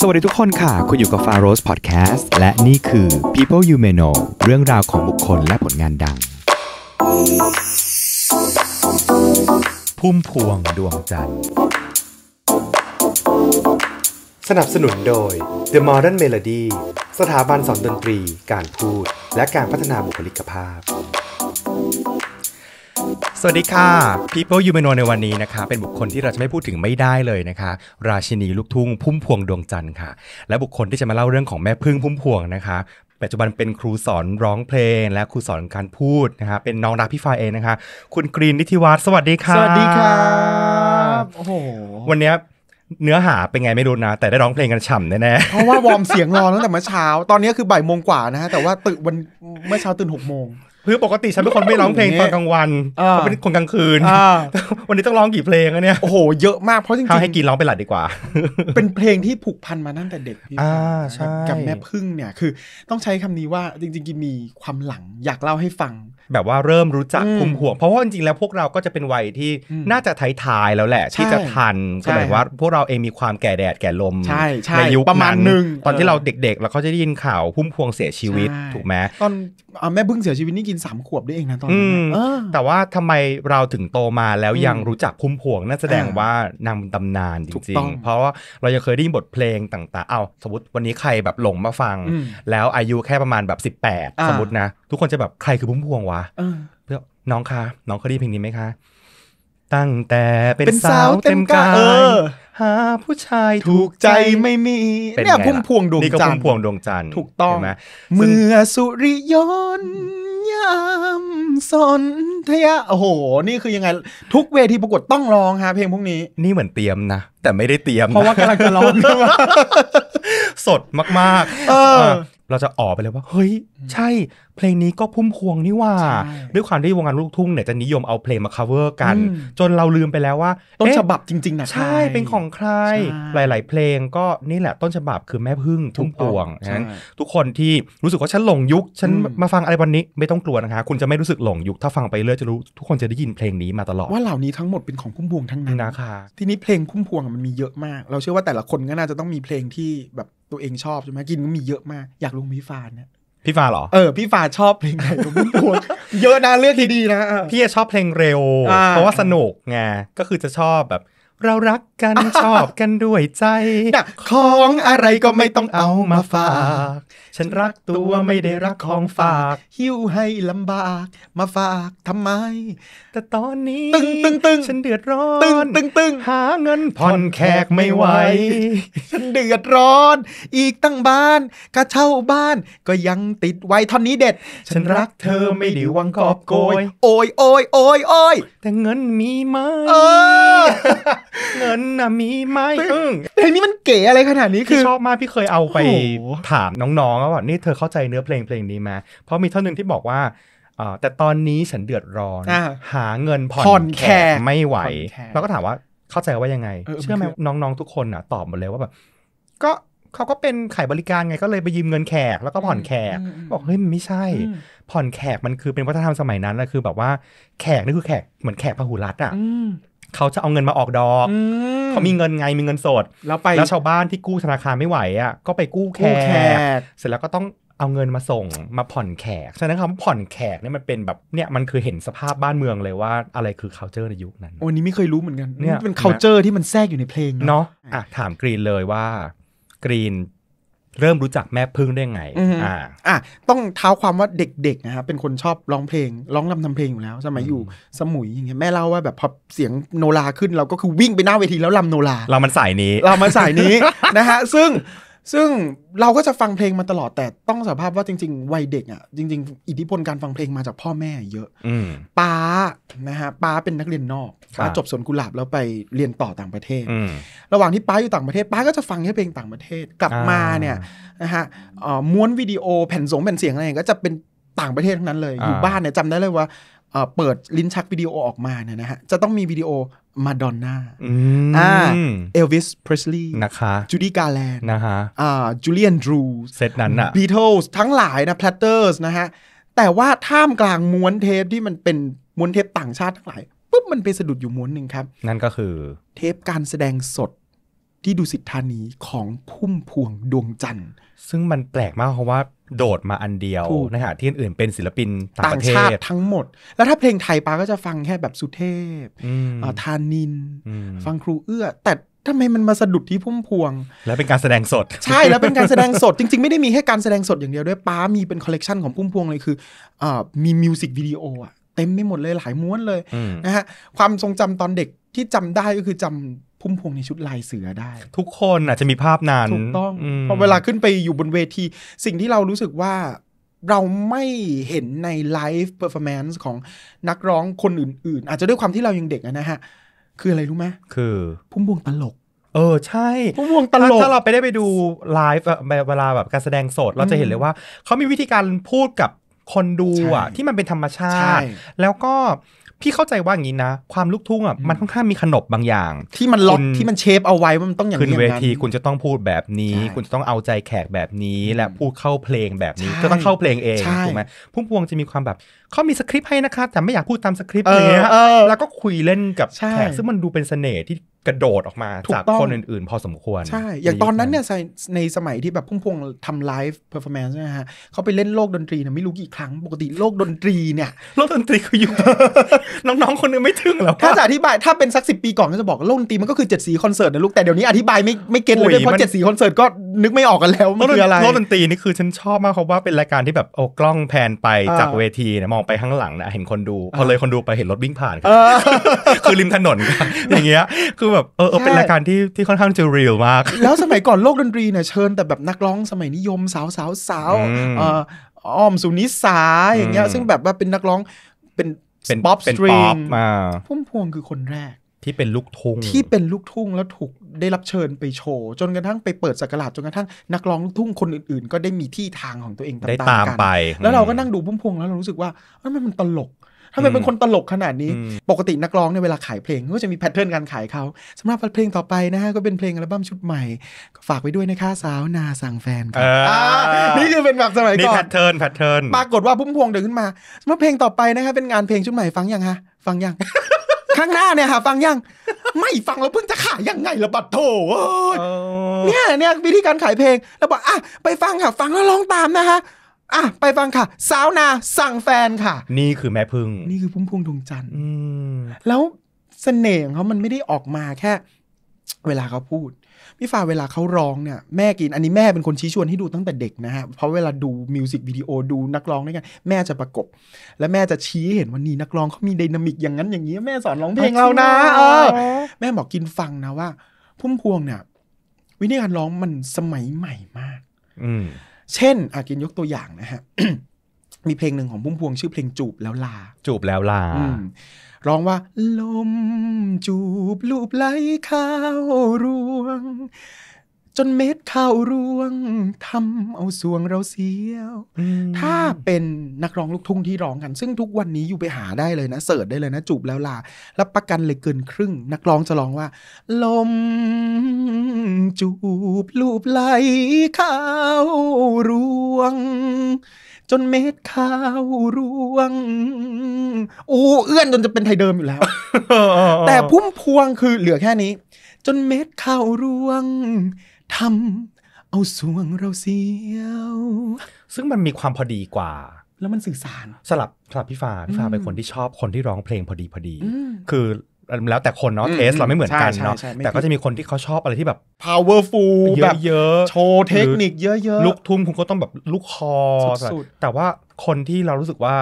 สวัสดีทุกคนค่ะ คุณอยู่กับ f a r o s Podcast และนี่คือ People You May Know เรื่องราวของบุคคลและผลงานดังพุ่มพวงดวงจันทร์สนับสนุนโดย The Modern Melody สถาบันสอนดนตรี การพูดและการพัฒนาบุคลิกภาพสวัสดีค่ะ People You m a n o ในวันนี้นะคะเป็นบุคคลที่เราจะไม่พูดถึงไม่ได้เลยนะคะ ราชินีลูกทุ่งพุ่มพวงดวงจันทร์ค่ะ และบุคคลที่จะมาเล่าเรื่องของแม่พึ่งพุ่มพวงนะคะ ปัจจุบันเป็นครูสอนร้องเพลงและครูสอนการพูดนะคะ เป็นน้องรักพี่ฟ้าเองนะคะ คุณกรีนนิติวัฒน์สวัสดีค่ะสวัสดีครับโอ้โหวันนี้เนื้อหาเป็นไงไม่รู้นะ แต่ได้ร้องเพลงกันฉ่ำแน่ๆเพราะว่าวอร์มเสียงรอตั้งแต่เมื่อเช้า ตอนนี้คือบ่ายโมงกว่านะฮะแต่ว่าตื่นวันเมื่อเช้าตื่นหกโมงคือปกติฉันเป็นคนไม่ร้องเพลงตอนกลางวันเขาเป็นคนกลางคืนวันนี้ต้องร้องกี่เพลงอะเนี่ยโอ้โหเยอะมากเพราะจริงๆให้กินร้องไปหลัดดีกว่า เป็นเพลงที่ผูกพันมาตั้งแต่เด็กพี่กับแม่พึ่งเนี่ย คือต้องใช้คำนี้ว่าจริงๆกินมีความหลัง อยากเล่าให้ฟังแบบว่าเริ่มรู้จักคุมม่วงเพราะว่าจริงๆแล้วพวกเราก็จะเป็นวัยที่น่าจะท้ายๆแล้วแหละ ที่จะทันก็หมายว่าพวกเราเองมีความแก่แดดแก่ลมในยุคประมาณนึงตอนที่เราเด็กๆเราก็จะได้ยินข่าวพุ่มพวงเสียชีวิตถูกไหมตอนแม่บึ้งเสียชีวิตนี่กินสามขวบได้เองนะตอนนั้นแต่ว่าทำไมเราถึงโตมาแล้วยังรู้จักพุ่มพวง น่าแสดงว่านางตำนานจริงๆเพราะว่าเรายังเคยได้ยินบทเพลงต่าง ๆ เอาสมมติวันนี้ใครแบบหลงมาฟัง แล้วอายุแค่ประมาณแบบ 18 สมมตินะ ทุกคนจะแบบใครคือพุ่มพวงวะวะเพื่อน้องคะ น้องเคยได้เพลงนี้ไหมคะ ตั้งแต่เป็นสาวเต็มกาย หาผู้ชายถูกใจไม่มีเนี่ยพุ่มพวงดวงจันทร์นี่ก็พุ่มพวงดวงจันทร์ถูกต้องเมื่อสุริยนยามสนทยะโอ้โห นี่คือยังไงทุกเวทีประกวดต้องร้องฮะเพลงพวกนี้ นี่เหมือนเตรียมนะ แต่ไม่ได้เตรียมเพราะว่ากำลังจะร้องสดมาก ๆเราจะออกไปเลยว่าเฮ้ยใช่เพลงนี้ก็พุ่มพวงนี่ว่า ด้วยความที่วงการลูกทุ่งเนี่ยจะนิยมเอาเพลงมา cover กัน จนเราลืมไปแล้วว่า ต้นฉบับจริงๆนะใช่เป็นของใครหลายๆเพลงก็นี่แหละ ต้นฉบับคือแม่พึ่งทุ่มพวงนะทุกคนที่รู้สึกว่าฉันหลงยุคฉันมาฟังอะไรวันนี้ไม่ต้องกลัวนะคะ คุณจะไม่รู้สึกหลงยุค ถ้าฟังไปเรื่อยจะรู้ทุกคนจะได้ยินเพลงนี้มาตลอดว่าเหล่านี้ทั้งหมดเป็นของพุ่มพวงทั้งนั้นนะคะ ทีนี้เพลงพุ่มพวงมันมีเยอะมาก เราเชื่อว่าแต่ละคนก็น่าจะต้องมีเพลงที่แบบตัวเองชอบ ใช่ไหมกินก็มีเยอะมาก อยากรู้พี่ฟานเนี่ยพี่ฟาเหรอ เออพี่ฟาชอบเพลงไหนผมไม่รู้เยอะนะเลือกดีๆนะ พี่ชอบเพลงเร็ว เพราะว่าสนุกไงก็คือจะชอบแบบเรารักกันชอบกันด้วยใจของอะไรก็ไม่ต้องเอามาฝาก ฉันรักตัวไม่ได้รักของฝาก หิ้วให้ลำบาก มาฝากทำไม แต่ตอนนี้ตึงตึงตึงฉันเดือดร้อนตึงตึงตึงหาเงิน ผ่อนแขกไม่ไหวฉันเดือดร้อน อีกตั้งบ้านกระเช่าบ้าน ก็ยังติดไว้ท่อนนี้เด็ด ฉันรักเธอไม่ได้วังกอบโกย โอยโอยโอยโอยแต่เงินมีไหมเงินนะมีไหมอเพลงนี้มันเก๋อะไรขนาดนี้คือชอบมากพี่เคยเอาไปถามน้องๆว่านี่เธอเข้าใจเนื้อเพลงเพลงนี้ไหมเพราะมีท่อนหนึ่งที่บอกว่าแต่ตอนนี้ฉันเดือดร้อนหาเงินผ่อนแขกไม่ไหวเราก็ถามว่าเข้าใจว่ายังไงเชื่อไหมน้องๆทุกคนอ่ะ ตอบหมดเลยว่าแบบ ก็เขาก็เป็นขายบริการไงก็เลยไปยืมเงินแขกแล้วก็ผ่อนแขกบอกเฮ้ยมันไม่ใช่ ผ่อนแขกมันคือเป็นวัฒนธรรมสมัยนั้นแหละคือแบบว่าแขกนี่คือแขกเหมือนแขกพหุรัตอ่ะเขาจะเอาเงินมาออกดอก เขามีเงินไงมีเงินสด แล้วไปแล้วชาวบ้านที่กู้ธนาคารไม่ไหวอ่ะก็ไปกู้แขกเสร็จแล้วก็ต้องเอาเงินมาส่งมาผ่อนแขก ฉะนั้นคำว่าผ่อนแขกเนี่ยมันเป็นแบบเนี่ยมันคือเห็นสภาพบ้านเมืองเลยว่าอะไรคือ c u เจอร์ในยุคนั้นโอ้นี้ไม่เคยรู้เหมือนกันเนี่ยเป็น c u เจอร์ที่มันแทรกอยู่ในเพลงเนาะอ่ะถามกรีนเลยว่า กรีนเริ่มรู้จักแม่พึ่งได้ไง อ่า อ่ะต้องเท้าความว่าเด็กๆนะครับเป็นคนชอบร้องเพลง ร้องรำทำเพลงอยู่แล้วสมัยอยู่สมุยอย่างเงี้ยแม่เล่าว่าแบบพอเสียงโนราขึ้นเราก็คือวิ่งไปหน้าเวทีแล้วรำโนรา เรามันสายนี้ เรามันสายนี้นะฮะซึ่งซึ่งเราก็จะฟังเพลงมาตลอดแต่ต้องสารภาพว่าจริงๆวัยเด็กอ่ะจริงๆ อิทธิพลการฟังเพลงมาจากพ่อแม่เยอะป้านะฮะป้าเป็นนักเรียนนอกป้าจบสวนกุหลาบแล้วไปเรียนต่อต่างประเทศระหว่างที่ป้าอยู่ต่างประเทศ ป้าก็จะฟังแค่เพลงต่างประเทศกลับมาเนี่ยนะฮะม้วนวิดีโอแผ่นสงแผ่นเสียงอะไรก็จะเป็นต่างประเทศทั้งนั้นเลย อยู่บ้านเนี่ยจำได้เลยว่าเปิดลิ้นชักวิดีโอออกมาเนี่ยนะฮะจะต้องมีวิดีโอมาดอนน่าอ่าเอลวิสเพรสลีย์นะคะจูดี้กาแลนนะฮะอ่าจูเลียนดรูเซตนั้นอะบีเทิลส์ทั้งหลายนะแพลตเตอร์สนะฮะแต่ว่าท่ามกลางม้วนเทปที่มันเป็นม้วนเทปต่างชาติทั้งหลายปุ๊บมันไปสะดุดอยู่ม้วนหนึ่งครับ นั่นก็คือ เทปการแสดงสดที่ดูสิทธานีของพุ่มพวงดวงจันทร์ ซึ่งมันแปลกมากเพราะว่าโดดมาอันเดียวนะฮะที่อื่นเป็นศิลปินต่างชาติทั้งหมดแล้วถ้าเพลงไทยปาก็จะฟังแค่แบบสุเทพธานิน ฟังครูเอื้อ แต่ทำไมมันมาสะดุดที่พุ่มพวง แล้วเป็นการแสดงสดใช่แล้วเป็นการแสดงสดจริงๆไม่ได้มีแค่การแสดงสดอย่างเดียวด้วยป้ามีเป็นคอลเลกชันของพุ่มพวงเลย คืออมีมิวสิกวิดีโออะเต็มไม่หมดเลยหลายม้วนเลยนะฮะความทรงจำตอนเด็กที่จำได้ก็คือจำพุ่มพวงในชุดลายเสือได้ ทุกคนอาจจะมีภาพนานถูกต้องพอเวลาขึ้นไปอยู่บนเวที สิ่งที่เรารู้สึกว่าเราไม่เห็นในไลฟ์เปอร์ฟอร์แมนซ์ของนักร้องคนอื่น ๆ อาจจะด้วยความที่เรายังเด็กนะฮะ คืออะไรรู้ไหมคือ พุ่มพวงตลก เออ ใช่ พุ่มพวงตลก ถ้าเราไปได้ไปดูไลฟ์เวลาแบบการแสดงสดเราจะเห็นเลยว่าเขามีวิธีการพูดกับคนดูอ่ะที่มันเป็นธรรมชาติ แล้วก็พี่เข้าใจว่าอย่างนี้นะ ความลูกทุ่งอ่ะ มันค่อนข้างมีขนบบางอย่าง ที่มันล็อกที่มันเชฟเอาไว้ว่ามันต้องอย่างนี้ขึ้นเวที คุณจะต้องพูดแบบนี้ คุณจะต้องเอาใจแขกแบบนี้และพูดเข้าเพลงแบบนี้ ก็ต้องเข้าเพลงเองถูกไหมพุ่มพวงจะมีความแบบเขามีสคริปต์ให้นะคะแต่ไม่อยากพูดตามสคริปต์เลยแล้วก็คุยเล่นกับแขกซึ่งมันดูเป็นเสน่ห์ที่กระโดดออกมาจากคนอื่น ๆพอสมควร ใช่ อย่างตอนนั้นเนี่ยในสมัยที่แบบพุ่งพวงทำไลฟ์เพอร์ฟอร์แมนซ์นะฮะเขาไปเล่นโลกดนตรีเนี่ยไม่รู้กี่ครั้งปกติโลกดนตรีเนี่ยโลกดนตรีคืออยู่ น้องๆคนนึงไม่ถึงหรอกถ้าจะอธิบายถ้าเป็นสักสิปีก่อนก็จะบอกโลกดนตรีมันก็คือเจ็ดสีคอนเสิร์ตนะลูกแต่เดี๋ยวนี้อธิบายไม่ไม่เก็ตเลยเพราะเจ็ดสีคอนเสิร์ตก็นึกไม่ออกกันแล้วมันคืออะไรโลกดนตรีนี่คือฉันชอบมากเพราะว่าเป็นรายการที่แบบโอ้กล้องแพนไปจากเวทีนยมองไปข้างหลังนะเห็นคนดูพอเลยคนดูไปเห็นรถวิ่งผ่านคือริมถนนอย่างเงี้ยคือแบบเออเป็นรายการที่ที่ค่อนข้างจะเรียลมาก แล้วสมัยก่อนโลกดนตรีเนี่ยเชิญแต่แบบนักร้องสมัยนิยมสาวสาวสาวอ้อมสุนิสาอย่างเงี้ยซึ่งแบบว่าเป็นนักร้องเป็นเป็น๊อปสตรีมพุ่มพวงคือคนแรก ที่เป็นลูกทุ่ง ที่เป็นลูกทุ่งแล้วถูกได้รับเชิญไปโชว์จนกระทั่งไปเปิดสักการะจนกระทั่งนักร้องลูกทุ่งคนอื่น ๆ ก็ได้มีที่ทางของตัวเองตามกันแล้วเราก็นั่งดูพุ่มพวงแล้วเรารู้สึกว่ามันมันตลกทำไมเป็นคนตลกขนาดนี้ ปกตินักร้องเนี่ยเวลาขายเพลงก็จะมีแพทเทิร์นการขายเขาสำหรับเพลงต่อไปนะฮะก็เป็นเพลงอัลบั้มชุดใหม่ฝากไว้ด้วยนะคะสาวนาสั่งแฟนครับนี่คือเป็นแบบสมัยก่อนนี่แพทเทิร์นแพทเทิร์น ปรากฏว่าพุ่มพวงเดินขึ้นมาสำหรับเพลงต่อไปนะฮะเป็นงานเพลงชุดใหม่ฟังยังฮะ ฟังยัง ข้างหน้าเนี่ยค่ะ ฟังยัง ไม่ฟังเราเพิ่งจะขายยังไงระบัดโถเนี่ยเนี่ยวิธีการขายเพลงเราบอกอ่ะไปฟังค่ะ ฟังแล้วร้องตามนะคะอ่ะ ไปฟังค่ะสาวนาสั่งแฟนค่ะ นี่คือแม่พึ่งนี่คือพุ่มพวงดวงจันทร์แล้วเสน่ห์ของเขามันไม่ได้ออกมาแค่ เวลาเขาพูดพี่ฟ้าเวลาเขาร้องเนี่ย แม่กินอันนี้แม่เป็นคนชี้ชวนให้ดูตั้งแต่เด็กนะฮะ เพราะเวลาดูมิวสิกวิดีโอดูนักร้องด้วยกัน แม่จะประกบ และแม่จะชี้เห็นว่านี่นักร้องเขามีดินามิกอย่างนั้นอย่างนี้แม่สอนร้องเพลงเรานะเออ แม่บอกกินฟังนะว่า พุ่มพวงเนี่ยวิธีการร้องมันสมัยใหม่มาก อืเช่นอากินยกตัวอย่างนะฮะ มีเพลงหนึ่งของพุ่มพวง ชื่อเพลงจูบแล้วลา จูบแล้วลาร้องว่า ลมจูบ ลูบไหลข้าวรวงจนเม็ดข้าวร่วงทำเอาสวงเราเสียว ถ้าเป็นนักร้องลูกทุ่งที่ร้องกัน ซึ่งทุกวันนี้อยู่ไปหาได้เลยนะ เสิร์ชได้เลยนะจูบแล้วลารับประกันเลยเกินครึ่ง นักร้องจะร้องว่า ลม จูบลูบไหลข้าวร่วง จนเม็ดข้าวร่วงอูเอื้อนจนจะเป็นไทยเดิมอยู่แล้ว แต่พุ่มพวงคือเหลือแค่นี้ จนเม็ดข้าวร่วงทำเอาสวงเราเสียว ซึ่งมันมีความพอดีกว่า แล้วมันสื่อสารสลับสลับพี่ฟ้าพี่ฟ้าเป็นคนที่ชอบคนที่ร้องเพลงพอดีพอดีคือแล้วแต่คนเนาะเทส เราไม่เหมือนกันเนาะแต่ก็จะมีคนที่เขาชอบอะไรที่แบบ powerful แบบเยอะโชว์เทคนิคเยอะๆลูกทุ่มคุณก็ต้องแบบลูกคอ แต่ว่าคนที่เรารู้สึกว่า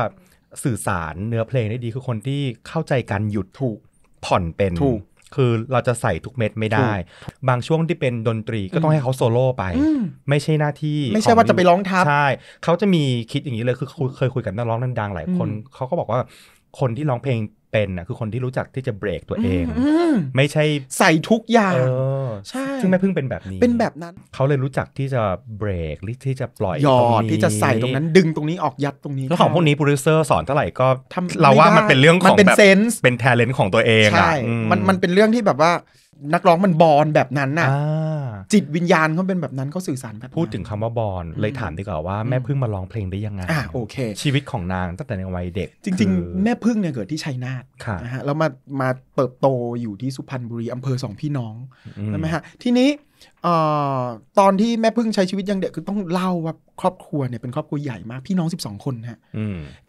สื่อสารเนื้อเพลงได้ดีคือคนที่เข้าใจการหยุดถูกผ่อนเป็นถูกคือเราจะใส่ทุกเม็ดไม่ได้ บางช่วงที่เป็นดนตรีก็ต้องให้เขาโซโล่ไป ไม่ใช่หน้าที่ ไม่ใช่ว่าจะไปร้องทับ ใช่เขาจะมีคิดอย่างนี้เลย คือเคยคุยกับนักร้องดังๆหลายคน เขาก็บอกว่าคนที่ร้องเพลงเป็นอ่ะคือคนที่รู้จักที่จะเบรกตัวเอง ไม่ใช่ใส่ทุกอย่างใช่ซึ่งแม่พึ่งเป็นแบบนี้เป็นแบบนั้นเขาเลยรู้จักที่จะเบรกหรือที่จะปล่อยหยอดที่จะใส่ตรงนั้น ดึงตรงนี้ออกยัดตรงนี้แล้วของพวกนี้โปรดิวเซอร์สอนเท่าไหร่ก็เราว่ามันเป็นเรื่องของแบบเป็นเซนนส์เป็ทเลนต์ของตัวเองใช่ มันมันเป็นเรื่องที่แบบว่านักร้องมันบอลแบบนั้นน่ะจิตวิญญาณเขาเป็นแบบนั้นเขาสื่อสารแบบพูดถึงคำว่าบอลเลยถามดีกว่าว่าแม่พึ่งมาร้องเพลงได้ยังไงอ่าโอเค ชีวิตของนางตั้งแต่ในวัยเด็ก จริง ๆ แม่พึ่งเนี่ย เกิดที่ชัยนาทนะฮะแล้วมามาเติบโตอยู่ที่สุพรรณบุรีอำเภอสองพี่น้องใช่ไหมฮะทีนี้ตอนที่แม่พึ่งใช้ชีวิตยังเด็กคือต้องเล่าว่าครอบครัวเนี่ยเป็นครอบครัวใหญ่มาก พี่น้องสสิบองคนฮะ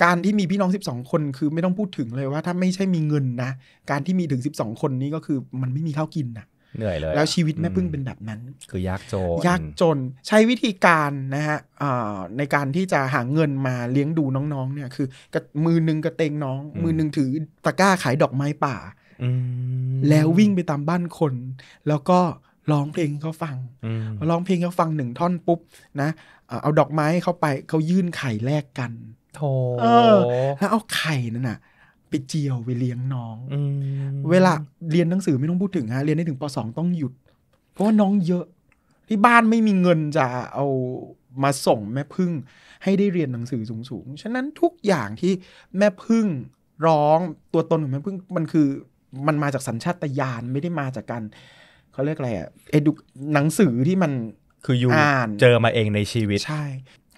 การที่มีพี่น้องสสิบองคนคือไม่ต้องพูดถึงเลยว่าถ้าไม่ใช่มีเงินนะการที่มีถึงสสิบองคนนี้ก็คือมันไม่มีข้าวกินนะเหนื่อยเลยแล้วชีวิตแม่พึ่งเป็นแบบนั้น คือยากจน ยากจนใช้วิธีการนะฮะในการที่จะหาเงินมาเลี้ยงดูน้องๆ เนี่ยคือมือนึงกระเตงน้องมือนึงถือตะกร้าขายดอกไม้ป่าแล้ววิ่งไปตามบ้านคน แล้วก็ร้องเพลงเขาฟังร้องเพลงเขาฟังหนึ่งท่อนปุ๊บนะ เอาดอกไม้เข้าไปเขายื่นไข่แลกกันโถแล้วเอาไข่นั่นน่ะ ไปเจียวไปเลี้ยงน้องอเวลาเรียนหนังสือไม่ต้องพูดถึงฮะเรียนได้ถึงปสองต้องหยุดเพราะว่าน้องเยอะ ที่บ้านไม่มีเงินจะเอามาส่งแม่พึ่ง ให้ได้เรียนหนังสือสูงๆฉะนั้นทุกอย่างที่แม่พึ่งร้องตัวตนของแม่พึ่งมันคือมันมาจากสัญชาตญาณไม่ได้มาจากการเขาเรียกอะไรอะเอดูหนังสือที่มันคืออยู่าน เจอมาเองในชีวิตใช่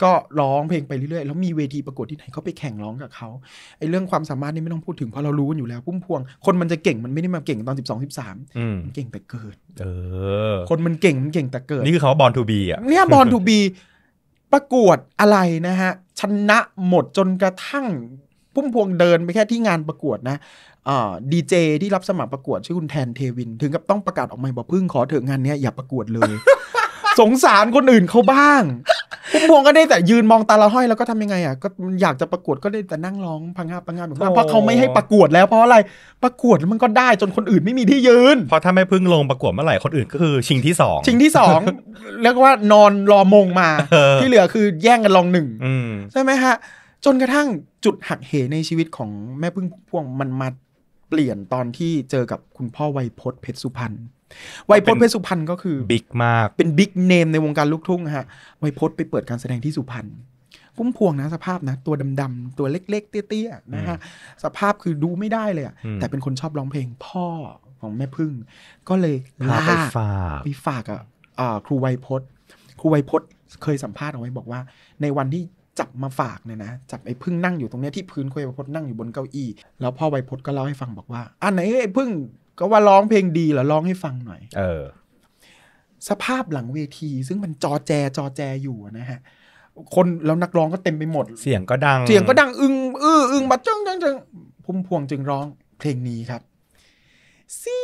ก็ร้องเพลงไปเรื่อยๆแล้วมีเวทีประกวดที่ไหนก็ไปแข่งร้องกับเขาไอ้เรื่องความสามารถนี่ไม่ต้องพูดถึง เพราะเรารู้กันอยู่แล้ว พุ่มพวงคนมันจะเก่งมันไม่ได้มาเก่งตอนสสิบองสิบสามเก่งแต่เกิด เออ คนมันเก่งมันเก่งแต่เกิด นี่คือเขาบอลทูบีอ่ะเนี่ยบอลทูบีประกวดอะไรนะฮะชนะหมดจนกระทั่งพุ่มพวงเดินไปแค่ที่งานประกวดนะดีเจที่รับสมัครประกวดชื่อคุณแทนเทวิน ถึงกับต้องประกาศออกมาบอกพึ่งขอเถอะงานนี้อย่าประกวดเลย สงสารคนอื่นเขาบ้างพุ่มพวงก็ได้แต่ยืนมองตาละห้อยแล้วก็ทำยังไงอ่ะ ก็อยากจะประกวดก็ได้แต่นั่งร้องพังงาพังงาแบบนั้นเพราะเขาไม่ให้ประกวดแล้ว เพราะอะไรประกวดมันก็ได้จนคนอื่นไม่มีที่ยืน เพราะถ้าไม่พึ่งลงประกวดเมื่อไหร่คนอื่นก็คือ ชิงที่สองชิงที่สองเรียกว่านอนรอมงมาที่เหลือคือแย่งกันรองหนึ่งใช่ไหมฮะจนกระทั่งจุดหักเห ในชีวิตของแม่พึ่งพวงมันมาเปลี่ยนตอนที่เจอกับคุณพ่อไวยพจน์เพชรสุพรรณไวยพจน์เพชรสุพรรณก็คือ บิ๊กมาก เป็นบิ๊กเนมในวงการลูกทุ่งฮะไวยพจน์ไปเปิดการแสดงที่สุพรรณพุ่มพวงนะ สภาพนะ ตัวดำ ๆ ตัวเล็กๆ เตี้ยๆนะฮะ สภาพคือดูไม่ได้เลยอะแต่เป็นคนชอบร้องเพลงพ่อของแม่พึ่ง ก็เลยลาไปฝากไปฝากอ่ะครูไวยพจน์ ครูไวยพจน์เคยสัมภาษณ์เอาไว้บอกว่าในวันที่จับมาฝากเนี่ยนะจับไอ้พึ่งนั่งอยู่ตรงเนี้ยที่พื้นคุยไวพจน์นั่งอยู่บนเก้าอี้แล้วพ่อไวพจน์ก็เล่าให้ฟังบอกว่าอันไหนไอ้พึ่ง ก็ว่าร้องเพลงดีเหรอร้องให้ฟังหน่อย เออ สภาพหลังเวที ซึ่งมันจอแจจอแจอยู่นะ ฮะ คนแล้วนักร้องก็เต็มไปหมด เสียงก็ดัง เสียงก็ดังอึงอื้ออึงมาจังจังจังพุ่มพวงจึงร้องเพลงนี้ครับเสี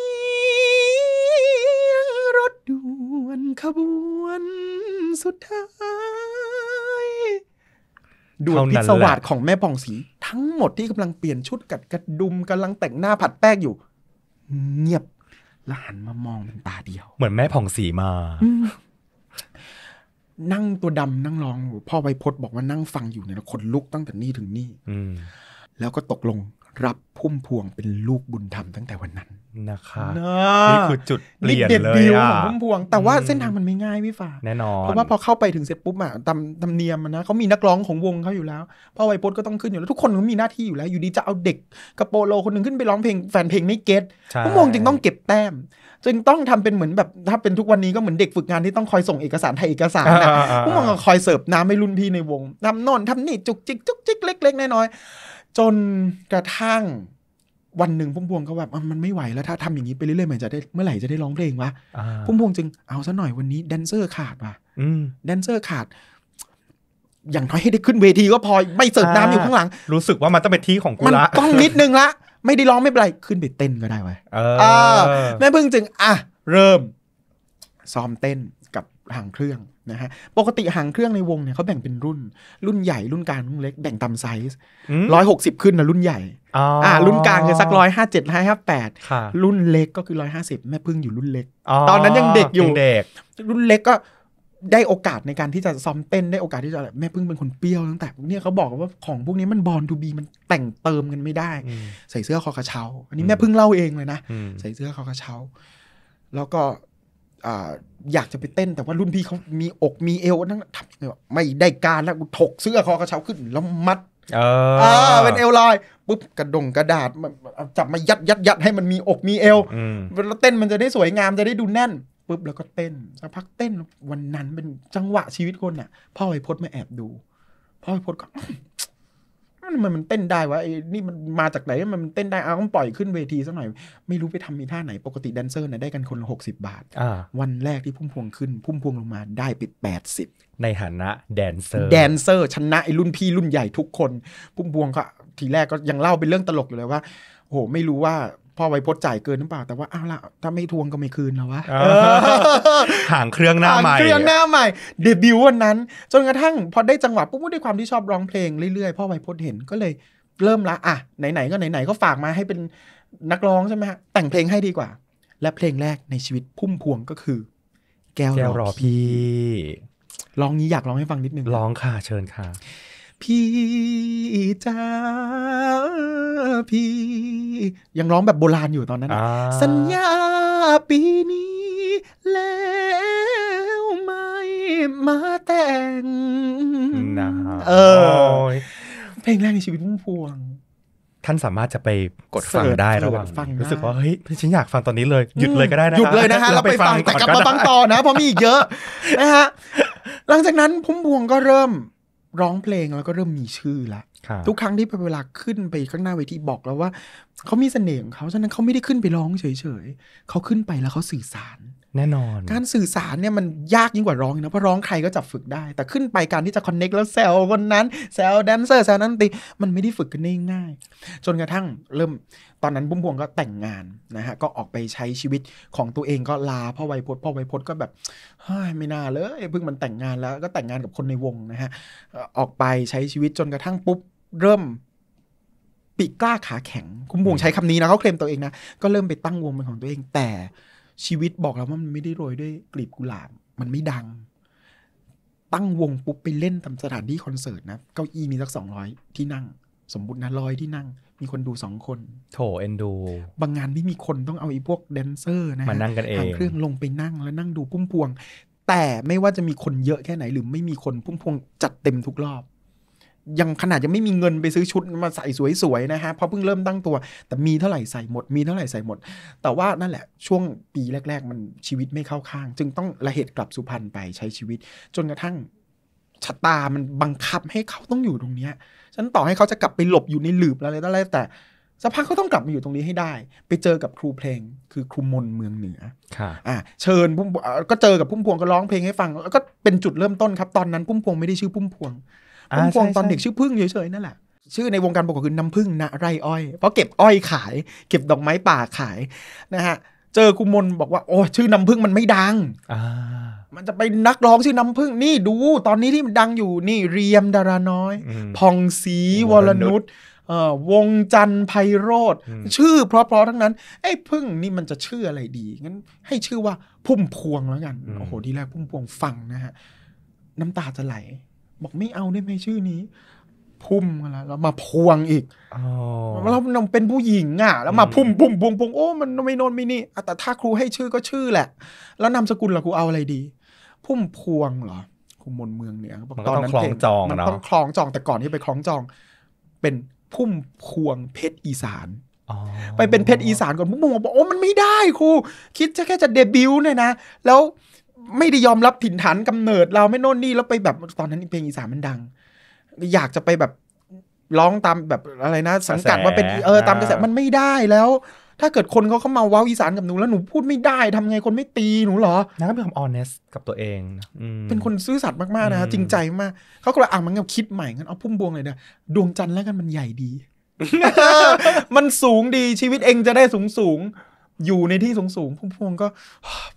ยงรถด่วนขบวนสุดท้ายดวงพิศวาสของแม่ผ่องศรีทั้งหมดที่กำลังเปลี่ยนชุดกัดกระดุมกำลังแต่งหน้าผัดแป้งอยู่ เงียบแล้วหันมามองเป็นตาเดียว เหมือนแม่ผ่องศรีมานั่งตัวดำนั่งร้อง พ่อไวพจน์บอกว่านั่งฟังอยู่เนี่ยคนลุกตั้งแต่นี่ถึงนี่แล้วก็ตกลงรับพุ่มพวงเป็นลูกบุญธรรมตั้งแต่วันนั้นนะคะนี่คือจุดเปลี่ยนเลยอ่ะของพุ่มพวง แต่ว่าเส้นทางมันไม่ง่ายพี่ฝาแน่นอนเพราะว่าพอเข้าไปถึงเสร็จปุ๊บอ่ะตำตำเนียมนะเขามีนักร้องของวงเขาอยู่แล้วพ่อไวโพสก็ต้องขึ้นอยู่แล้ว ทุกคนก็มีหน้าที่อยู่แล้ว อยู่ดีจะเอาเด็กกระโปโลคนหนึ่งขึ้นไปร้องเพลงแฟนเพลงไม่เก็ตพุ่มพวงจึงต้องเก็บแต้มจึงต้องทำเป็นเหมือนแบบถ้าเป็นทุกวันนี้ก็เหมือนเด็กฝึกงานที่ต้องคอยส่งเอกสารไทยเอกสารนะพุ่มพวงก็คอยเสิร์ฟน้ำให้รุ่นพี่ในวงทำนนทำนี่ จุกจิกจุกจิกเล็กๆน้อยๆจนกระทั่งวันหนึ่งพุ่มพวงก็แบบมันไม่ไหวแล้วถ้า ทำอย่างนี้ไปเรื่อยๆมันจะได้เมื่อไหร่จะได้ร้องเพลงวะพุ่มพวงจึงเอาซะหน่อยวันนี้แดนเซอร์ขาดว่ะแดนเซอร์ขาด อย่างน้อยให้ได้ขึ้นเวทีก็พอ ไม่เสิร์ฟน้ำอยู่ข้างหลัง รู้สึกว่ามันต้องเป็นที่ของกูละ ต้องนิดนึงละไม่ได้ร้องไม่เป็นไรขึ้นไปเต้นก็ได้ไว้แม่พึ่งจึง อ่ะเริ่มซ้อมเต้นกับทางเครื่องนะฮะปกติหางเครื่องในวงเนี่ยเขาแบ่งเป็นรุ่น รุ่นใหญ่รุ่นกลางรุ่นเล็กแบ่งตามไซส์ร้อยหกสิบขึ้นนะรุ่นใหญ่ อ่ารุ่นกลางคือสักร้อยห้าเจ็ดห้าห้าแปดรุ่นเล็กก็คือร้อยห้าสิบแม่พึ่งอยู่รุ่นเล็กตอนนั้นยังเด็กอยู่เด็ก รุ่นเล็กก็ได้โอกาสในการที่จะซ้อมเต้นได้โอกาสที่จะแม่พึ่งเป็นคนเปรี้ยวตั้งแต่เนี่ยเขาบอกว่าของพวกนี้มันบอลทูบีมันแต่งเติมกันไม่ได้ใส่เสื้อคอกระเช้า อันนี้แม่พึ่งเล่าเองเลยนะใส่เสื้อคอกระเช้า แล้วก็อยากจะไปเต้นแต่ว่ารุ่นพี่เขามีอกมีเอวนั่งทำไไม่ได้การแล้วถกเสื้อคอกระเช้าขึ้นแล้วมัดเออเป็นเอวลอยปุ๊บกระดงกระดาษจับมายัดยัดยัดให้มันมีอกมีเอวแล้วเต้นมันจะได้สวยงามจะได้ดูแน่นปุ๊บแล้วก็เต้นสักพักเต้นวันนั้นเป็นจังหวะชีวิตคนเนี่ย พ่อไอ้พจน์มาแอบดู พ่อไอ้พจน์ก็มันมันเต้นได้วะไอ้นี่มันมาจากไหนมันเต้นได้ เอาต้องปล่อยขึ้นเวทีสักหน่อย ไม่รู้ไปทำมีท่าไหน ปกติแดนเซอร์นะได้กันคนละหกสิบาทวันแรกที่พุ่มพวงขึ้นพุ่มพวงลงมาได้ไปแปดสิบในฐานะแดนเซอร์แดนเซอร์ชนะไอ้รุ่นพี่ รุ่นใหญ่ทุกคน พุ่มพวงก็ทีแรกก็ยังเล่าเป็นเรื่องตลกอยู่เลยว่าโหไม่รู้ว่าพ่อไวโพสจ่ายเกินหรือเปล่า แต่ว่าอ้าวละถ้าไม่ทวงก็ไม่คืนนะวะห่างเครื่องหน้าใหม่ห่างเครื่องหน้าใหม่ เดบิวต์วันนั้น จนกระทั่งพอได้จังหวะปุ๊บด้วยความที่ชอบร้องเพลงเรื่อยๆพ่อไวโพสเห็นก็เลย เริ่มละอ่ะ ไหนๆก็ไหนๆก็ฝากมาให้เป็นนักร้องใช่ไหมฮะแต่งเพลงให้ดีกว่า และเพลงแรกในชีวิตพุ่มพวงก็คือ แก้วรอพี่ร้องนี้อยากร้องให้ฟังนิดนึงร้องค่ะ เชิญค่ะพี่จ้าพี่ ยังร้องแบบโบราณอยู่ตอนนั้นสัญญาปีนี้ แล้วไม่มาแต่งนะเออเพลงแรกในชีวิตพุ่มพวง ท่านสามารถจะไปกดฟังได้ระหว่างรู้สึกว่า เฮ้ย ฉันอยากฟังตอนนี้เลย หยุดเลยก็ได้นะหยุดเลยนะฮะเราไปฟังแต่กลับมาฟังต่อนะเพราะมีอีกเยอะนะฮะหลังจากนั้น พุ่มพวงก็เริ่มร้องเพลงแล้วก็เริ่มมีชื่อละ ทุกครั้งที่เวลาขึ้นไปข้างหน้าเวทีบอกแล้วว่า เขามีเสน่ห์ของเขา ฉะนั้นเขาไม่ได้ขึ้นไปร้องเฉยๆ เขาขึ้นไปแล้วเขาสื่อสารแน่นอน การสื่อสารเนี่ยมันยากยิ่งกว่าร้องนะเพราะร้องใครก็จับฝึกได้ แต่ขึ้นไปการที่จะคอนเน็กแล้วแซวคนนั้นแซวแดนเซอร์แซวนั้นตีมันไม่ได้ฝึกกันง่ายๆจนกระทั่งเริ่มตอนนั้นบุ้มพวงก็แต่งงานนะฮะ ก็ออกไปใช้ชีวิตของตัวเองก็ลาพ่อไวพจพ่อไวพจก็แบบไม่น่าเลยเพิ่งมันแต่งงานแล้วก็แต่งงานกับคนในวงนะฮะออกไปใช้ชีวิตจนกระทั่งปุ๊บเริ่มปีกกล้าขาแข็งคุณบวงใช้คำนี้นะเขาเคลมตัวเองนะก็เริ่มไปตั้งวงเป็นของตัวเองแต่ชีวิตบอกแล้วว่ามันไม่ได้โรยด้วยกลีบกุหลาบมันไม่ดัง ตั้งวงปุ๊บไปเล่นตามสถานที่คอนเสิร์ตนะ เก้าอี้มีสักสองร้อยที่นั่ง สมบรตินะร้อยที่นั่ง มีคนดูสองคน โถเอ็นดู บางงานที่มีคนต้องเอาไอ้พวกแดนเซอร์นะมานั่งกันเองเครื่องลงไปนั่งแล้วนั่งดูพุ่มพวง แต่ไม่ว่าจะมีคนเยอะแค่ไหน หรือไม่มีคนพุ่มพวงจัดเต็มทุกรอบยังขนาดยังไม่มีเงินไปซื้อชุดมาใส่สวยๆ นะฮะ เพราะเพิ่งเริ่มตั้งตัว แต่มีเท่าไหร่ใส่หมด มีเท่าไหร่ใส่หมด แต่ว่านั่นแหละช่วงปีแรกๆ มันชีวิตไม่เข้าข้าง จึงต้องละเหตุกลับสุพรรณไปใช้ชีวิต จนกระทั่งชะตามันบังคับให้เขาต้องอยู่ตรงเนี้ยฉันต่อให้เขาจะกลับไปหลบอยู่ในหลืบอะไรอะไรแต่สักพักเขาต้องกลับมาอยู่ตรงนี้ให้ได้ ไปเจอกับครูเพลงคือครูมนเมืองเหนือค่ะอ่าเชิญพุ่มก็เจอกับพุ่มพวงก็ร้องเพลงให้ฟังแล้วก็เป็นจุดเริ่มต้นครับตอนนั้นพุ่มพวงไม่ได้ชื่อพุ่มพวงพุ่มพวงตอนเด็กชื่อพึ่งเฉยๆนั่นแหละชื่อในวงการปกติคือน้ำพึ่งนะไรอ้อยเพราะเก็บอ้อยขายเก็บดอกไม้ป่าขายนะฮะ เจอกุมนบอกว่า โอ้ชื่อน้ำพึ่งมันไม่ดังมันจะไปนักร้องชื่อน้ำพึ่งนี่ดู ตอนนี้ที่มันดังอยู่นี่เรียมดาราน้อยพองศรีวรนุชวงจันไพโรธชื่อเพราะๆทั้งนั้นไอ้พึ่งนี่มันจะชื่ออะไรดีงั้น ให้ชื่อว่าพุ่มพวงแล้วกันโอ้โหทีแรกพุ่มพวงฟังนะฮะน้ำตาจะไหลบอกไม่เอาได้ไหมชื่อนี้ พุ่มะไรแล้วมาพวงอีกเราเป็นผู้หญิงอ่ะแล้วมาพุ่มพุ่มพวงพวงโอ้มันไม่นอนไม่นี่แต่ถ้าครูให้ชื่อก็ชื่อแหละ แล้วนามสกุลล่ะครูเอาอะไรดี พุ่มพวงเหรอครูมนเมืองเนี่ยบอกตอนนั้นคลองจองมันต้องคลองจองแต่ก่อนที่ไปคลองจอง เป็นพุ่มพวงเพชรอีสานไปเป็นเพชรอีสานก่อนพุ่มวงบอกโอ้มันไม่ได้ครู คิดจะแค่จะเดบิวต์เนี่ยนะแล้วไม่ได้ยอมรับถิ่นฐานกำเนิดเราไม่โน่นนี่แล้วไปแบบตอนนั้นเพลงอีสานมันดัง อยากจะไปแบบร้องตามแบบอะไรนะสังกัดว่าเป็นเออตามกระแสมันไม่ได้แล้ว ถ้าเกิดคนเขาเข้ามาว้าวอีสานกับหนู แล้วหนูพูดไม่ได้ทำไงคนไม่ตีหนูหรอนะกเป็นคำออนเนสกับตัวเอง เป็นคนซื่อสัตย์มาก ๆ นะครจริงใจมาก เขาก็เลยอ่นมันก็คิดใหม่งั้นเอา พุ่มบวงเลยนะดวงจันทร์แล้วกันมันใหญ่ดีมันสูงดีชีวิตเองจะได้สูงสูงอยู่ในที่สูงสูงพุ่มพวงก็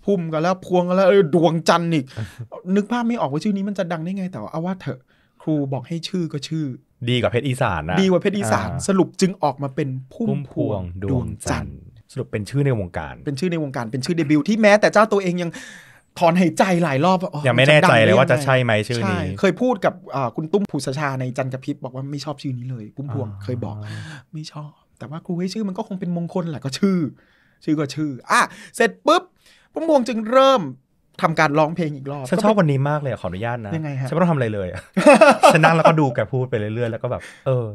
พุ่มกันแล้วพวงกันแล้วเออดวงจันทร์อีกนึกภาพไม่ออกว่าชื่อนี้มันจะดังได้ไง แต่ว่าเอาว่าเถอะครูบอกให้ชื่อก็ชื่อ ดีกว่าเพชรอีสานนะดีกว่าเพชรอีสานสรุปจึงออกมาเป็นพุ่มพวงดวงจันทร์สรุปเป็นชื่อในวงการ เป็นชื่อในวงการเป็นชื่อเดบิวต์ที่แม้แต่เจ้าตัวเองยังถอนหายใจหลายรอบยังไม่แน่ใจเลยว่าจะใช่ไหมชื่อนี้ เคยพูดกับคุณตุ้มผูสชาในจันกระพริบบอกว่าไม่ชอบชื่อนี้เลยพุ่มพวงเคยบอกไม่ชอบ แต่ว่าครูให้ชื่อมันก็คงเป็นมงคลแหละก็ชื่อชื่อก็ชื่อ อ่ะ เสร็จปุ๊บพุ่มพวงจึงเริ่มทำการร้องเพลงอีกรอบฉันชอบวันนี้มากเลยขออนุญาตนะยังไงฮะฉันไม่ต้องทำอะไรเลยฉันนั่งแล้วก็ดูแกพูดไปเรื่อยๆ แล้วก็แบบ เออ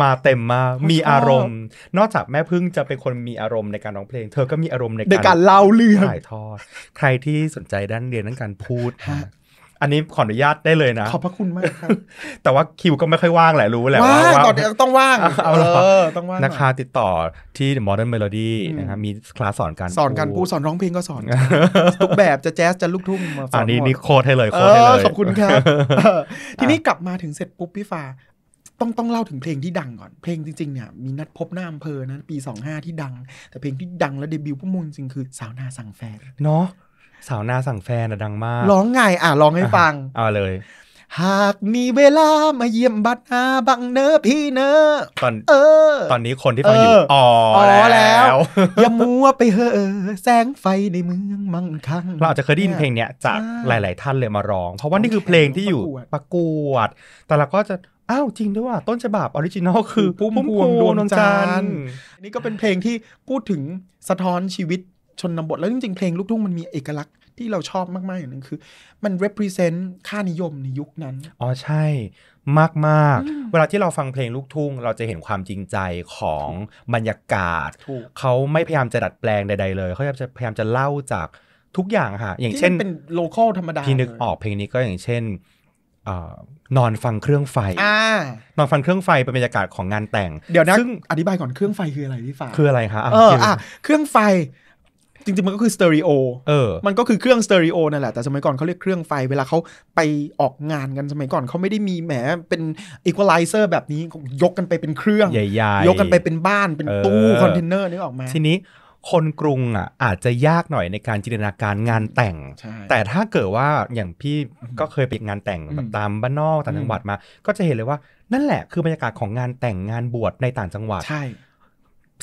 มาเต็มมา มีอารมณ์ นอกจากแม่พึ่งจะเป็นคนมีอารมณ์ในการร้องเพลง เธอก็มีอารมณ์ในการเล่าเรื่องถ่ายทอด ใครที่สนใจด้านเรียนด้านการพูดอันนี้ขออนุญาตได้เลยนะ ขอบพระคุณมากครับ แต่ว่าคิวก็ไม่ค่อยว่างแหละ รู้แหละว่าตอนนี้ต้องว่างเอาต้องว่าง นะคะ ติดต่อที่ Modern Melody นะครับมีคลาสสอนการสอนการพูดสอนร้องเพลงก็สอนทุกแบบจะแจ๊สจะลูกทุ่งมาสอน อันนี้นี่โคตรให้เลยโคตรให้เลยขอบคุณครับทีนี้กลับมาถึงเสร็จปุ๊บพี่ฟ้าต้องต้องเล่าถึงเพลงที่ดังก่อนเพลงจริงๆเนี่ยมีนัดพบหน้าอำเภอนนปี25ที่ดัง แต่เพลงที่ดังและเดบิวต์พุ่มมูลจริงคือสาวนาสั่งแฟนเนาะสาวนาสั่งแฟนดังมาก ร้องไงอ่ะร้องให้ฟัง เอาเลย หากมีเวลามาเยี่ยมบัตอาบังเนอพี่เนอตอนเออ ตอนนี้คนที่ฟังอยู่ อ๋อแล้วอย่ามัวไปเฮอแสงไฟในเมืองมั่งคั่งเราอาจจะเคยได้ยินเพลงเนี้ยจากหลาย ๆ ท่านเลยมาร้อง เพราะว่านี่คือเพลงที่อยู่ประกวด แต่เราก็จะ อ้าวจริงด้วยว่าต้นฉบับออริจินอลคือพุ่มพวงดวงจันทร์นี่ก็เป็นเพลงที่พูดถึงสะท้อนชีวิตชนบทแล้วจริง ๆ เพลงลูกทุ่งมันมีเอกลักษณ์ที่เราชอบมากๆอย่างหนึ่งคือ มัน represent ค่านิยมในยุคนั้น อ๋อ ใช่มากๆ เวลาที่เราฟังเพลงลูกทุ่ง เราจะเห็นความจริงใจของบรรยากาศ เขาไม่พยายามจะดัดแปลงใด ๆ เลย เขาพยายามจะเล่าจากทุกอย่างค่ะ อย่างเช่น เป็นโลคอลธรรมดาพี่นึกออกเพลงนี้ก็อย่างเช่นนอนฟังเครื่องไฟอนอนฟังเครื่องไฟเป็นบรรยากาศของงานแต่งเดี๋ยวนะซึ่งอธิบายก่อนเครื่องไฟคืออะไรพี่ฟ้าคืออะไรคะเออออเครื่องไฟจริงๆ มันก็คือสเตอริโอเออมันก็คือเครื่องสเตอริโอนั่นแหละ แต่สมัยก่อนเขาเรียกเครื่องไฟ เวลาเขาไปออกงานกันสมัยก่อนเขาไม่ได้มีแหมเป็นอีควอไลเซอร์แบบนี้ยกกันไปเป็นเครื่องใหญ่ ๆ ยกกันไปเป็นบ้านเป็นตู้คอนเทนเนอร์นี่ออกมา ทีนี้คนกรุงอ่ะอาจจะยากหน่อยในการจินตนาการงานแต่ง แต่ถ้าเกิดว่าอย่างพี่ก็เคยไปงานแต่งตามบ้านนอกต่างจังหวัดมา ก็จะเห็นเลยว่านั่นแหละ คือบรรยากาศของงานแต่งงานบวชในต่างจังหวัดใช่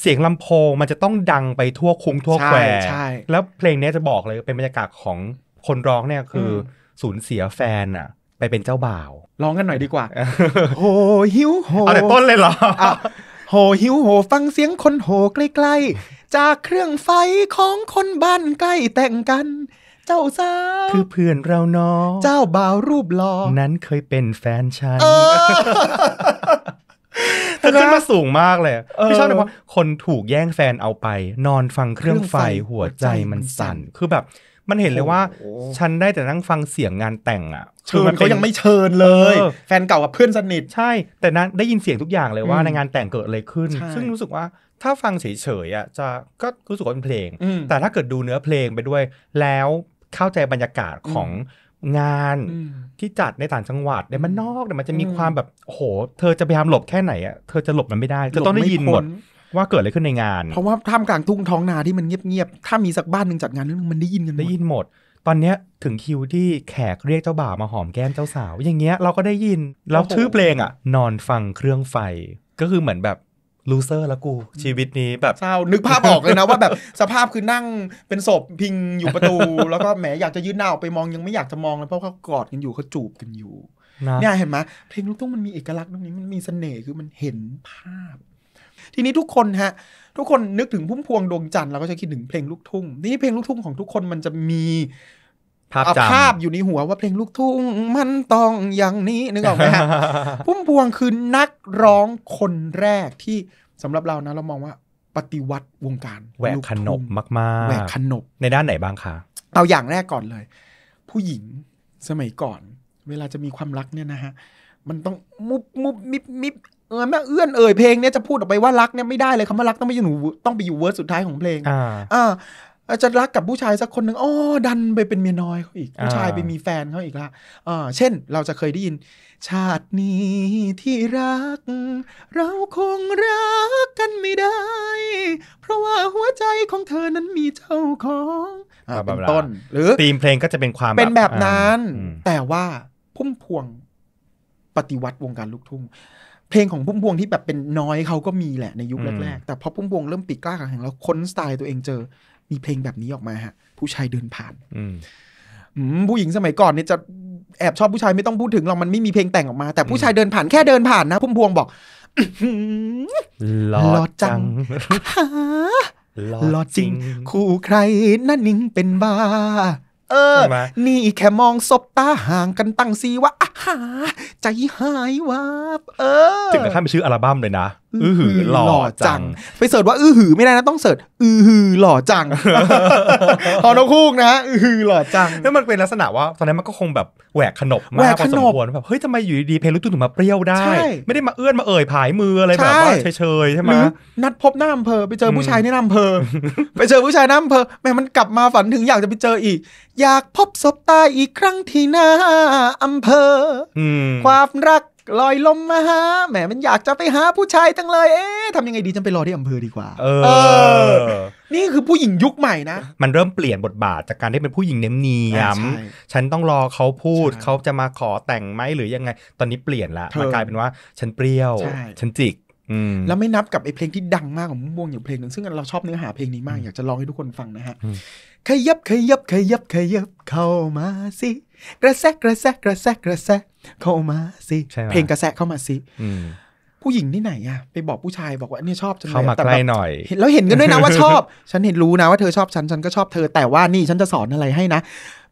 เสียงลำโพงมันจะต้องดังไปทั่วคุ้งทั่วแควใช่แล้วเพลงนี้จะบอกเลยเป็นบรรยากาศของคนร้องเนี่ยคือ สูญเสียแฟนอ่ะไปเป็นเจ้าบ่าว ร้องกันหน่อยดีกว่าโหหิวโหเอาแต่ต้นเลยเหรอ โหหิวโห ฟังเสียงคนโหใกล้ ๆ จากเครื่องไฟของคนบ้านใกล้แต่งกัน เจ้าสาวคือเพื่อนเราเนาะเจ้าบ่าวรูปหล่อนั้นเคยเป็นแฟนฉันขึ้นมาสูงมากเลยพี่ชอบเ่ยว่าคนถูกแย่งแฟนเอาไป นอนฟังเครื่องไฟหัวใจมันสั่นคือแบบ มันเห็นเลยว่าฉันได้แต่นั่งฟังเสียงงานแต่งอ่ะเชิญเขายังไม่เชิญเลย แฟนเก่ากับเพื่อนสนิทใช่ แต่นั้นได้ยินเสียงทุกอย่างเลยว่าในงานแต่งเกิดอะไรขึ้น ซึ่งรู้สึกว่า ถ้าฟังเฉยๆอ่ะจะก็รู้สึกว่าเป็นเพลงแต่ถ้าเกิดดูเนื้อเพลงไปด้วย แล้วเข้าใจบรรยากาศของงานที่จัดในต่างจังหวัดเนี่ยมันนอกเนี่ยมันจะมีความแบบโห เธอจะพยายามหลบแค่ไหนอ่ะเธอจะหลบมันไม่ได้จะต้องได้ยินหมด ว่าเกิดอะไรขึ้นในงาน เพราะว่าท่ามกลางทุ่งท้องนาที่มันเงียบๆ ถ้ามีสักบ้านหนึ่งจัดงานมันได้ยินกันได้ยินหมด ตอนเนี้ยถึงคิวที่แขกเรียกเจ้าบ่าวมาหอมแก้มเจ้าสาว อย่างเงี้ยเราก็ได้ยินแล้วชื่อเพลงอ่ะนอนฟังเครื่องไฟก็คือเหมือนแบบลูเซอร์แล้วกู ชีวิตนี้แบบเศร้านึกภาพออกเลยนะว่าแบบสภาพคือนั่งเป็นศพพิงอยู่ประตู แล้วก็แหมอยากจะยืดหน้าออกไปมองยังไม่อยากจะมองเลยเพราะเขากอดกันอยู่เขาจูบกันอยู่เนี่ยเห็นไหมเพลงลูกทุ่งมันมีเอกลักษณ์ตรงนี้มันมีเสน่ห์คือมันเห็นภาพ ทีนี้ทุกคนฮะ ทุกคนนึกถึงพุ่มพวงดวงจันทร์เราก็จะคิดถึงเพลงลูกทุ่งทีนี้เพลงลูกทุ่งของทุกคนมันจะมีภาพจำภาพอยู่ในหัวว่าเพลงลูกทุ่งมันต้องอย่างนี้นึกออกไหมฮะพุ่มพวงคือนักร้องคนแรกที่สำหรับเรานะเรามองว่าปฏิวัติวงการแหวกขนบมากๆแหวกขนบในด้านไหนบ้างคะเอาอย่างแรกก่อนเลย ผู้หญิงสมัยก่อน เวลาจะมีความรักเนี่ยนะฮะ มันต้องมุบมุบมิบมิบเออแม่เอื้อนเอ่ยเพลงเนี่ยจะพูดออกไปว่ารักเนี่ยไม่ได้เลยคำว่ารักต้องไปอยู่ต้องไปอยู่เวิร์ดสุดท้ายของเพลงอ่าอาจจะรักกับผู้ชายสักคนหนึ่งอ๋อดันไปเป็นเมียน้อยเขาอีกผู้ชายไปมีแฟนเขาอีกละอ่าเช่น เราจะเคยได้ยิน ชาตินี้ที่รัก เราคงรักกันไม่ได้ เพราะว่าหัวใจของเธอนั้นมีเจ้าของอ่าเป็นต้น หรือธีมเพลงก็จะเป็นความเป็นแบบนั้น แต่ว่าพุ่มพวง ปฏิวัติวงการลูกทุ่ง เพลงของพุ่มพวงที่แบบเป็นน้อยเขาก็มีแหละ ในยุคแรกๆแต่พอพุ่มพวงเริ่มปีกกล้าแข็งแล้วค้นสไตล์ตัวเองเจอมีเพลงแบบนี้ออกมาฮะ ผู้ชายเดินผ่านผู้หญิงสมัยก่อนเนี่ยจะแอบชอบผู้ชายไม่ต้องพูดถึงหรอกมันไม่มีเพลงแต่งออกมาแต่ผู้ชายเดินผ่านแค่เดินผ่านนะพุ่มพวงบอกหลอดจังหลอดจริงคู่ใครนั่นนิ่งเป็นบ้าเออนี่แค่มองศบตาห่างกันตั้งซีว่าอาหาใจหายวับเออถึงกขั้นไปชื่ออัลบั้มเลยนะอือหือหล่อจัง ไปเสิร์ชว่าอือหือไม่ได้นะต้องเสิร์ชอือหือ หล่อจังฮอนอคูกนะอือหือหล่อจัง แล้วมันเป็นลักษณะว่า ตอนนั้นมันก็คงแบบแหวกขนบมากพอสมควรแบบเฮ้ยทำไมอยู่ดีเพลงลู้ตุ่ถึงมาเปรี้ยวได้ ไม่ได้มาเอื้อนมาเอ่ยผายมืออะไรแบบว่าเฉยๆใช่ไหมนัดพบหน้าอำเภอไปเจอผู้ชายในอำเภอไปเจอผู้ชายหน้าอำเภอแม่มันกลับมาฝันถึงอยากจะไปเจออีก อยากพบศพตาอีกครั้งที่หน้าอำเภอความรักลอยลมมาฮะแหมมันอยากจะไปหาผู้ชายตั้งเลยเอ๊ะทำยังไงดีจะไปรอที่อำเภอดีกว่าเออ นี่คือผู้หญิงยุคใหม่นะมันเริ่มเปลี่ยนบทบาทจากการที่เป็นผู้หญิงเน้มเนียมฉันต้องรอเขาพูด เขาจะมาขอแต่งไหมหรือยังไงตอนนี้เปลี่ยนละ มันกลายเป็นว่า ฉันเปรี้ยว ฉันจิกแล้วไม่นับกับไอ้เพลงที่ดังมากของม่วงอย่างเพลงหนึ่งซึ่งเราชอบเนื้อหาเพลงนี้มากอยากจะลองให้ทุกคนฟังนะฮะขยับขยับขยับขยับเข้ามาสิ กระแซกกระแซกกระแซกกระแซกเข้ามาสิเพลงกระแซกเข้ามาสิผู้หญิงที่ไหนอะไปบอกผู้ชายบอกว่าเนี่ยชอบจังเลยเข้ามาใกล้หน่อยแล้วเห็นกันด้วยนะว่าชอบ ฉันเห็นรู้นะว่าเธอชอบฉันฉันก็ชอบเธอแต่ว่านี่ฉันจะสอนอะไรให้นะ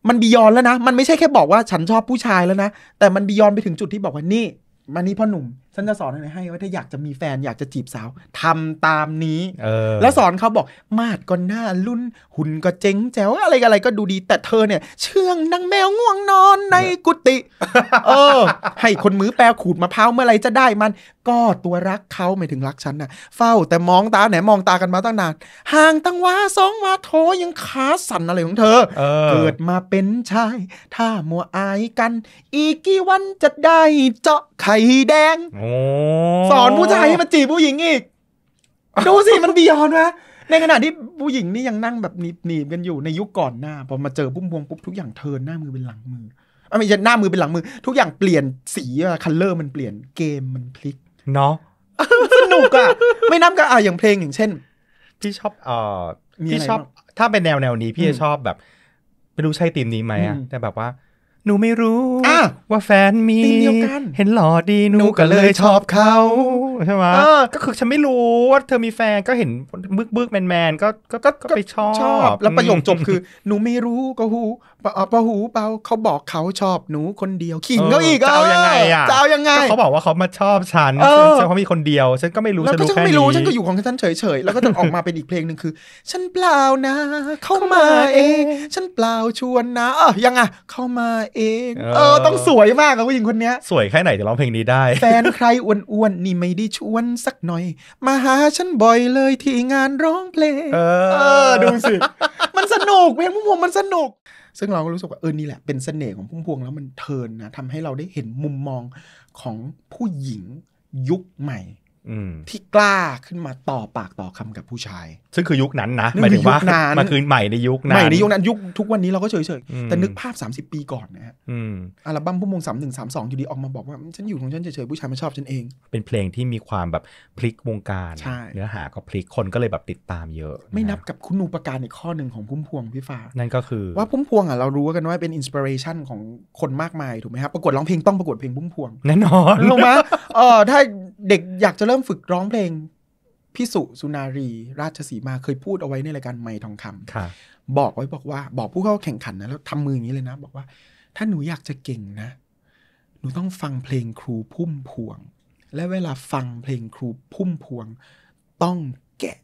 มันบียอนแล้วนะมันไม่ใช่แค่บอกว่าฉันชอบผู้ชายแล้วนะ แต่มันบียอนไปถึงจุดที่บอกว่านี่มานี่พ่อหนุ่มฉันจะสอนอะไรให้ว่าถ้าอยากจะมีแฟนอยากจะจีบสาวทำตามนี้ออแล้วสอนเขาบอกมาดก็หน้ารุ่นหุ่นก็เจ๋งแจ๋วอะไรอะไรก็ดูดีแต่เธอเนี่ยเชื่องนางแมวง่วงนอนในกุฏิเออให้คนมือแปลขูดมะพร้าวเมื่อไรจะได้มัน ก็ตัวรักเขาไม่ถึงรักฉันนะ่ะเฝ้าแต่มองตาไหนมองตากันมาตั้งนานห่างตั้งว่าสองว่าโทยังขาสั่นอะไรของเธอเออเกิดมาเป็นชายถ้ามัวอายกัน อีกกี่วันจะได้เจาะไข่แดงสอนผู้ชายให้มาจีบผู้หญิงอีก ดูสิมันบียอนวะในขณะที่ผู้หญิงนี่ยังนั่งแบบหนีบกันอยู่ในยุคก่อนหน้าพอมาเจอพุ่มพวงปุ๊บทุกอย่างเทินหน้ามือเป็นหลังมือไม่ใช่หน้ามือเป็นหลังมือ ทุกอย่างเปลี่ยนสีคัลเลอร์มันเปลี่ยนเกมมันพลิกเนาะสนุกอะไม่นับก็อ่ะอย่างเพลงอย่างเช่นพี่ชอบเออพี่ชอบถ้าเป็นแนวแนวนี้พี่จะชอบแบบไปดูใช่ตีมนี้ไหมอะแต่แบบว่าหนูไม่รู้ว่าแฟนมีเห็นหล่อดีหนูก็เลยชอบเขาใช่ไหมก็คือฉันไม่รู้ว่าเธอมีแฟนก็เห็นบึกบึกแมนแมนก็ก็ก็ไปชอบชอบ แล้วประโยคจบคือ หนูไม่รู้ก็หูปะหูเปล่าเขาบอกเขาชอบหนูคนเดียวขิงเขาอีกจ้ายังไงอ่ะจ้เายังไงเขาบอกว่าเขามาชอบฉันฉันเขามีคนเดียวฉันก็ไม่รู้ฉันก็ไม่รู้ฉันก็อยู่ของฉันเฉยๆแล้วก็จะออกมาเป็นอีกเพลงหนึ่งคือ ฉันเปล่านะ เข้ามาเองฉันเปล่าชวนนะเออยังไงเข้ามาเองเออต้องสวยมากอะผู้หญิงคนเนี้ยสวยแค่ไหนจะร้องเพลงนี้ได้แฟนใครอ้วนๆนี่ไม่ได้ชวนสักหน่อยมาหาฉันบ่อยเลยที่งานร้องเพลงเออดูสิ มันสนุกเพลงพุ่มพวงมันสนุกซึ่งเราก็รู้สึกว่าเออ นี่แหละเป็นเสน่ห์ของพุ่มพวงแล้ว มันเทินนะทำให้เราได้เห็นมุมมองของผู้หญิงยุคใหม่ที่กล้าขึ้นมาต่อปากต่อคำกับผู้ชาย ซึ่งคือยุคนั้นนะหมายถึงว่ามันคือใหม่ในยุคนั้นใหม่ในยุคนั้นยุคทุกวันนี้เราก็เฉยๆ แต่นึกภาพ 30 ปีก่อนนะฮะอัลบั้มพุ่มวงสามหนึ่งสามสองอยู่ดีออกมาบอกว่าฉันอยู่ของฉันเฉยๆผู้ชายมาชอบฉันเอง เป็นเพลงที่มีความแบบพลิกวงการเนื้อหาก็พลิกคนก็เลยแบบติดตามเยอะ ไม่นับกับคุณูปการอีกข้อหนึ่งของพุ่มพวงพี่ฟ้านั่นก็คือว่าพุ่มพวงอ่ะเรารู้กันว่าเป็นอินสปิเรชันของคนมากมายถูกไหมครับประกวดร้องเพลงต้องประกวดเพลงพุ่มพวงแน่นอนลงมาเออถ้าเด็กอยากจะริ่มฝึกร้องเพลงพิสุสุนารี ราชสีมาเคยพูดเอาไว้ในรายการไม่ทองคำบอกไว้บอกว่า บอกผู้เข้าแข่งขันนะแล้วทำมืออย่างนี้เลยนะบอกว่า ถ้าหนูอยากจะเก่งนะ หนูต้องฟังเพลงครูพุ่มพวง และเวลาฟังเพลงครูพุ่มพวงต้องแกะ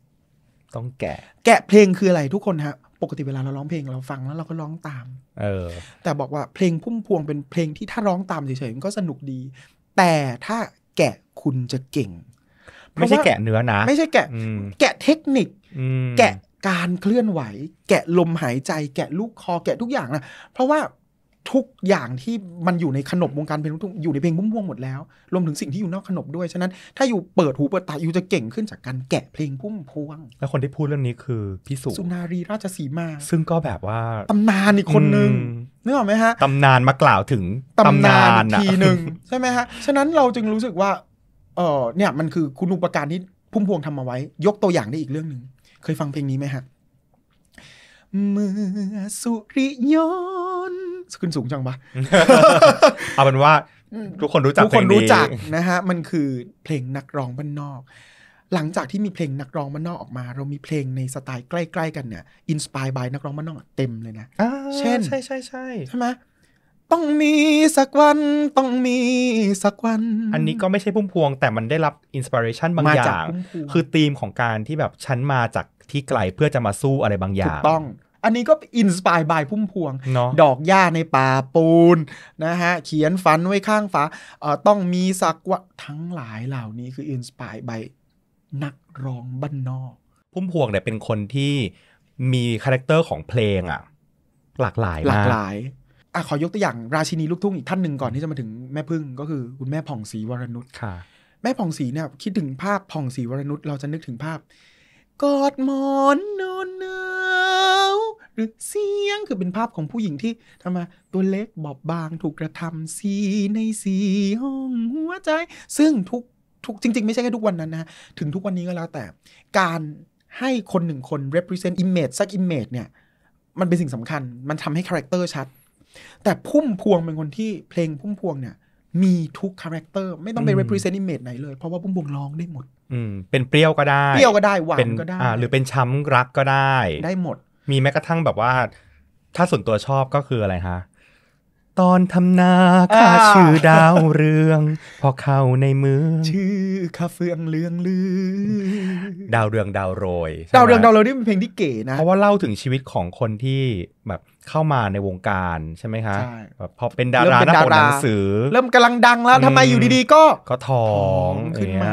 ต้องแกะ แกะเพลงคืออะไรทุกคนฮะ ปกติเวลาเราร้องเพลงเราฟังแล้วเราก็ร้องตาม เออแต่บอกว่าเพลงพุ่มพวงเป็นเพลงที่ถ้าร้องตามเฉยๆมันก็สนุกดี แต่ถ้าแกะคุณจะเก่งไม่ใช่แกะเนื้อนะไม่ใช่แกะแกะเทคนิคแกะการเคลื่อนไหว แกะลมหายใจ แกะลูกคอแกะทุกอย่างนะเพราะว่าทุกอย่างที่มันอยู่ในขนบวงการเพลงทุกอยู่ในเพลงมุ้มบวงหมดแล้วรวมถึงสิ่งที่อยู่นอกขนบด้วย ฉะนั้นถ้าอยู่เปิดหูเปิดตาอยู่จะเก่งขึ้นจากการแกะเพลงพุ่มพวง และคนที่พูดเรื่องนี้คือพี่สุสุนารีราชสีมาซึ่งก็แบบว่าตำนานอีกคนนึงนึกออกไหมฮะตำนานมากล่าวถึงตำนานอีกทีหนึ่งใช่ไหมฮะฉะนั้นเราจึงรู้สึกว่าเออเนี่ยมันคือคุณอุปการที่พุ่มพวงทำมาไว้ ยกตัวอย่างได้อีกเรื่องหนึ่ง เคยฟังเพลงนี้ไหมฮะเมื่อสุริยนขึ้นสูงจังปะเอาเป็นว่าทุกคนรู้จักทุกคนรู้จักนะฮะมันคือเพลงนักร้องบ้านนอก หลังจากที่มีเพลงนักร้องบ้านนอกออกมา เรามีเพลงในสไตล์ใกล้ ๆกันเนี่ยอินสปายบายนักร้องบ้านนอกเต็มเลยนะเช่นใช่ใช่ใช่ใช่ไหมต้องมีสักวันต้องมีสักวัน อันนี้ก็ไม่ใช่พุ่มพวง แต่มันได้รับอินสปิเรชันบางอย่างคือธีมของการที่แบบฉันมาจากที่ไกล เพื่อจะมาสู้อะไรบางอย่างถูกต้อง อันนี้ก็อินสปายบายพุ่มพวงเนาะดอกหญ้าในป่าปูนนะฮะเขียนฝันไว้ข้างฝาเออ่ต้องมีสักวันทั้งหลายเหล่านี้ คืออินสปายบายนักร้องบ้านนอก พุ่มพวงเนี่ยเป็นคนที่มีคาแรคเตอร์ของเพลงอะหลากหลายหลากหลายอะขอยกตัวอย่าง ราชินีลูกทุ่งอีกท่านหนึ่งก่อนที่จะมาถึงแม่พึ่งก็คือ คุณแม่ผ่องศรีวรนุชค่ะ แม่ผ่องศรีเนี่ยคิดถึงภาพผ่องศรีวรนุชเราจะนึกถึงภาพ กอดหมอนนอนหนาวหรือเสียงคือเป็นภาพของผู้หญิงที่ทำมา ตัวเล็กบอบบางถูกกระทำสีในสี ห้องหัวใจซึ่งทุกทุกจริงๆไม่ใช่แค่ทุกวันนั้นนะถึงทุกวันนี้ก็แล้วแต่การให้คนหนึ่งคน represent image สัก image เนี่ยมันเป็นสิ่งสำคัญมันทำให้คาแรคเตอร์ชัดแต่พุ่มพวงเป็นคนที่เพลงพุ่มพวงเนี่ย มีทุกคาแรคเตอร์ไม่ต้องไป represent image ไหนเลย เพราะว่าพุ่มพวงร้องได้หมด อืม เป็นเปรี้ยวก็ได้เปรี้ยวก็ได้หวานก็ได้ หรือเป็นช้ำรักก็ได้ ได้หมด มีแม้กระทั่งแบบว่า ถ้าส่วนตัวชอบก็คืออะไรฮะตอนทำนาข้าชื่อดาวเรือง พอเข้าใน เมืองชื่อข้าเฟืองเลืองลือ ดาวเรืองดาวโรยดาวเรืองดาวโรยนี่เป็นเพลงที่เก๋นะเพราะว่าเล่าถึงชีวิตของคนที่แบบเข้ามาในวงการใช่ไหมคะใช่แบบพอเป็นดารามนดาหนังสือ เริ่มกำลังดังแล้วทำไมอยู่ดีๆก็ ก็ท้องขึ้นมา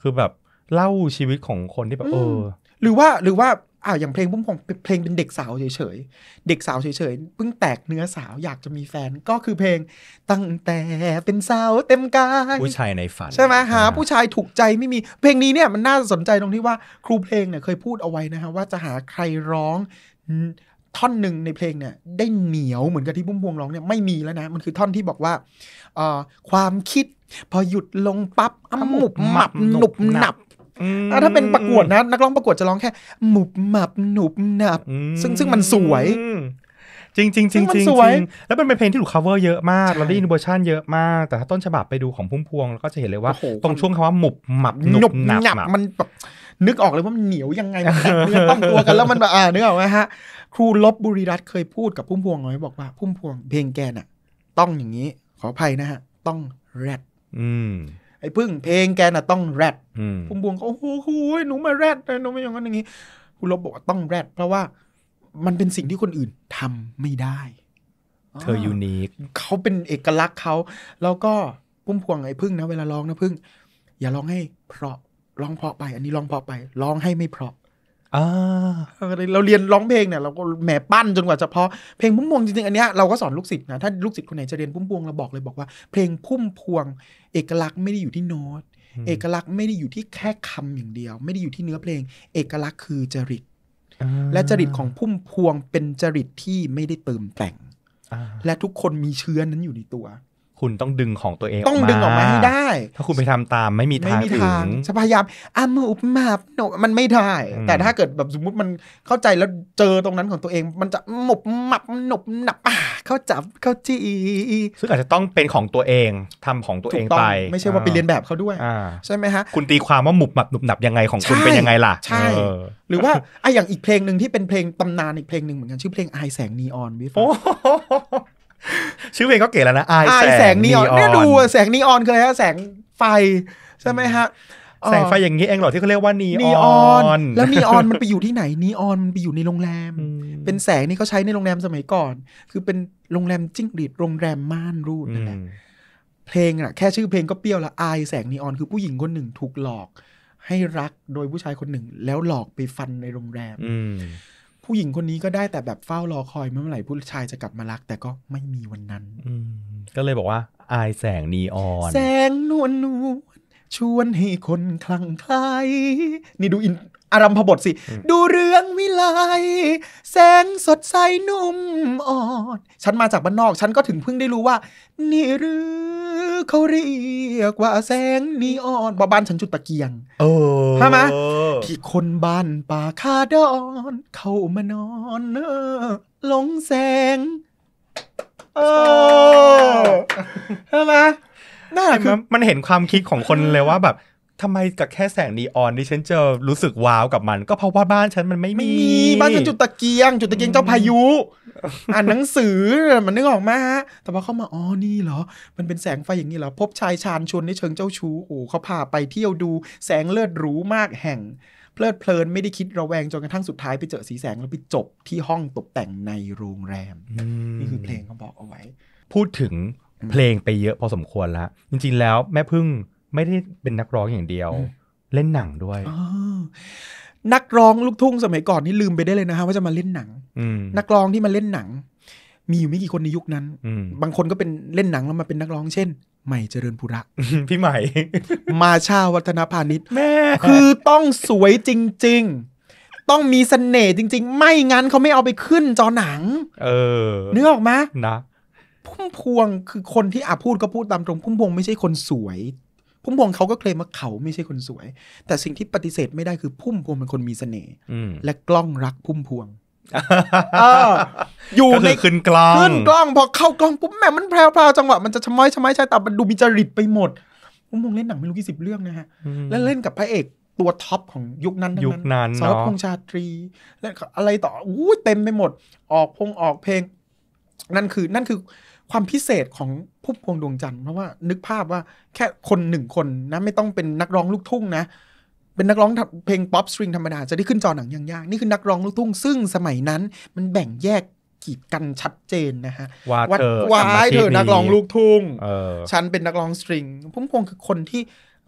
คือแบบเล่าชีวิตของคนที่แบบเออ หรือว่าหรือว่าอ้าวอย่างเพลงพุ่มพวงเพลงเป็นเด็กสาวเฉยๆเด็กสาวเฉยๆเพิ่งแตกเนื้อสาวอยากจะมีแฟนก็คือเพลงตั้งแต่เป็นสาวเต็มกายผู้ชายในฝันใช่ไหมหาผู้ชายถูกใจไม่มีเพลงนี้เนี่ย มันน่าสนใจตรงที่ว่าครูเพลงเนี่ยเคยพูดเอาไว้นะฮะว่าจะหาใครร้องท่อนหนึ่งในเพลงเนี่ย ได้เหนียวเหมือนกับที่พุ่มพวงร้องเนี่ยไม่มีแล้วนะมันคือท่อนที่บอกว่าความคิด พอหยุดลงปับ๊บอ้ามุบหมับหนุบหนับอถ้าเป็นประกวดนะนักร้องประกวดจะร้องแค่หมุบหมับหนุบหนับ ซึ่งซึ่งมันสวยจริงจริงจริงจริงแล้วเป็นเพลงที่ถูก cover เยอะมากเราได้ยินเวอร์ชันเยอะมาก แต่ถ้าต้นฉบับไปดูของพุ่มพวงแล้วก็จะเห็นเลยว่าตรงช่วงคำว่าหมุบหมับหนุบหนับมันแบบนึกออกเลยว่ามันเหนียวยังไงมันต้องตัวกันแล้วมันแบบอ่านึกออกไหมฮะครูลบบุรีรัตน์เคยพูดกับพุ่มพวงไว้บอกว่าพุ่มพวงเพลงแกน่ะต้องอย่างนี้ ขออภัยนะฮะต้องแรดอืมไอ้พึ่ง เพลงแกน่ะต้องแรดพุ่มพวงก็โอ้โหหนูมาแรดหนูไม่อย่างนั้นอย่างนี้คุณลบบอกว่าต้องแรดเพราะว่ามันเป็นสิ่งที่คนอื่นทำไม่ได้ เธอยูนิคเขาเป็นเอกลักษณ์เขาแล้วก็พุ่มพวงไอ้พึ่งนะเวลาร้องนะพึ่ง อย่าร้องให้เพราะร้องเพราะไปอันนี้ร้องเพราะไปร้องให้ไม่เพราะเราเรียนร้องเพลงเนี่ยเราก็แหมปั้นจนกว่าจะพอเพลงพุ่มพวงจริงๆอันนี้เราก็สอนลูกศิษย์นะถ้าลูกศิษย์คนไหนจะเรียนพุ่มพวงเราบอกเลยบอกว่าเพลงพุ่มพวงเอกลักษณ์ไม่ได้อยู่ที่โน้ตเอกลักษณ์ไม่ได้อยู่ที่แค่คำอย่างเดียว ไม่ได้อยู่ที่เนื้อเพลง เอกลักษณ์คือจริต และจริตของพุ่มพวง เป็นจริตที่ไม่ได้เติมแต่งและทุกคนมีเชื้อนั้นอยู่ในตัวคุณต้องดึงของตัวเองต้องดึงออกมาให้ได้ ถ้าคุณไปทำตามไม่มีทางไมม่ีทางจะพยายามอามืออุปมาบโนมันไม่ได้ แต่ถ้าเกิดแบบสมมุติมันเข้าใจแล้วเจอตรงนั้นของตัวเองมันจะหมบหมับหนบหนับอ่าเข้าจับเข้าจีซึ่งอาจจะต้องเป็นของตัวเองทำของตัวเองไป ไม่ใช่ว่าไปเรียนแบบเขาด้วย ใช่ไหมฮะ คุณตีความว่าหมุบหมับหนุบหนับยังไงของคุณเป็นยังไงล่ะใช่หรือว่าไออย่างอีกเพลงหนึ่งที่เป็นเพลงตำนานอีกเพลงหนึ่งเหมือนกันชื่อเพลงไอแสงนีออนวิฟชื่อเพลงก็เก๋แล้วนะอายแสงนีออนเนี่ยดูแสงนีออนคืออะไรฮะแสงไฟ ใช่ไหมฮะแสงไฟอย่างนี้เองเหรอที่เขาเรียกว่านีออน แล้วนีออนมันไปอยู่ที่ไหนนีออนมันไปอยู่ในโรงแรม เป็นแสงนี่เขาใช้ในโรงแรมสมัยก่อน คือเป็นโรงแรมจิ้งหรีดโรงแรมม่านรูดนั่นแหละเพลงอะแค่ชื่อเพลงก็เปรี้ยวละอายแสงนีออนคือผู้หญิงคนหนึ่งถูกหลอก ให้รักโดยผู้ชายคนหนึ่ง แล้วหลอกไปฟันในโรงแรมผู้หญิงคนนี้ก็ได้แต่แบบเฝ้ารอคอยเมื่อไหร่ผู้ชายจะกลับมารักแต่ก็ไม่มีวันนั้นก็เลยบอกว่า อายแสงนีออน แสงนวลนวลชวนให้คนคลั่งไคล้นี่ดูอินอารัมพบทสิ ดูเรื่องวิไลแสงสดใสนุ่มอ่อนฉันมาจากบ้านนอกฉันก็ถึงเพิ่งได้รู้ว่า นี่เรือเขาเรียกว่าแสง นีออนบบ้านฉันจุดตะเกียง เออใช่ไหมที่คนบ้านป่าคาดอน เข้ามานอนเออหลงแสง เออใช่ไหมน่าคือมันเห็นความคิดของคนเลยว่าแบบทำไมกับแค่แสงนีออนนี่ฉันเจอรู้สึกว้าวกับมัน ก็เพราะว่าบ้านฉันมันไม่มีบ้านฉันจุดตะเกียงจุดตะเกียงเจ้าพายุ อ่านหนังสือ มันนึกออกมาฮะแต่พอเข้ามาอ๋อนี่เหรอ มันเป็นแสงไฟอย่างนี้เหรอ พบชายชานชวนในเชิงเจ้าชู้โอ้เขาพาไปเที่ยวดูแสงเลือหรูมากแห่ง เพลิดเพลินไม่ได้คิดระแวงจนกระทั่งสุดท้ายไปเจอสีแสงแล้วไปจบที่ห้องตกแต่งในโรงแรมนี่คือเพลงเขาบอกเอาไว้ พูดถึงเพลงไปเยอะพอสมควรแล้วจริงๆแล้วแม่พึ่งไม่ได้เป็นนักร้องอย่างเดียว เล่นหนังด้วยนักร้องลูกทุ่งสมัยก่อนนี่ลืมไปได้เลยนะฮะว่าจะมาเล่นหนัง นักร้องที่มาเล่นหนัง มีอยู่ไม่กี่คนในยุคนั้นบางคนก็เป็นเล่นหนังแล้วมาเป็นนักร้องเช่น ใหม่เจริญปุระพี่ใหม่ มาชาวัฒนพาณิชย์แม่ คือต้องสวยจริง ๆ ต้องมีสเสน่ห์จริง ๆ ไม่งั้นเขาไม่เอาไปขึ้น จอหนัง เออเนื้อออกมานะพุ่มพวงคือคนที่อาพูดก็พูดตามตรงพุ่มพวง ไม่ใช่คนสวยพุ่มพวงเขาก็เคลมว่าเขาไม่ใช่คนสวย แต่สิ่งที่ปฏิเสธไม่ได้คือพุ่มพวงเป็นคนมีเสน่ห์และกล้องรักพุ่มพวงอยู่ในขึ้นกล้องขึ้นกล้อง พอเข้ากล้องปุ๊บแม่มันแพรวๆจังหวะมันจะชม้อยชม้อยใช่แต่มันดูมีจริตไปหมด พุ่มพวงเล่นหนังไม่รู้กี่สิบเรื่องนะฮะ แล้วเล่นกับพระเอก ตัวท็อปของยุคนั้นยุคนั้นสารพงชาตรี และอะไรต่ออู้เต็มไปหมด ออกพงออกเพลง นั่นคือนั่นคือความพิเศษของพุ่มพวงดวงจันทร์เพราะว่านึกภาพว่าแค่คนหนึ่งคนนะไม่ต้องเป็นนักร้องลูกทุ่งนะ เป็นนักร้องเพลง ป๊อปสตริงธรรมดา จะได้ขึ้นจอหนังย่างๆนี่คือนักร้องลูกทุ่ง ซึ่งสมัยนั้น มันแบ่งแยกกีดกันชัดเจนนะฮะว่าเธอวาเธอนักร้องลูกทุ่งฉันเป็นนักร้องสตริงพุ่มพวงคือคนที่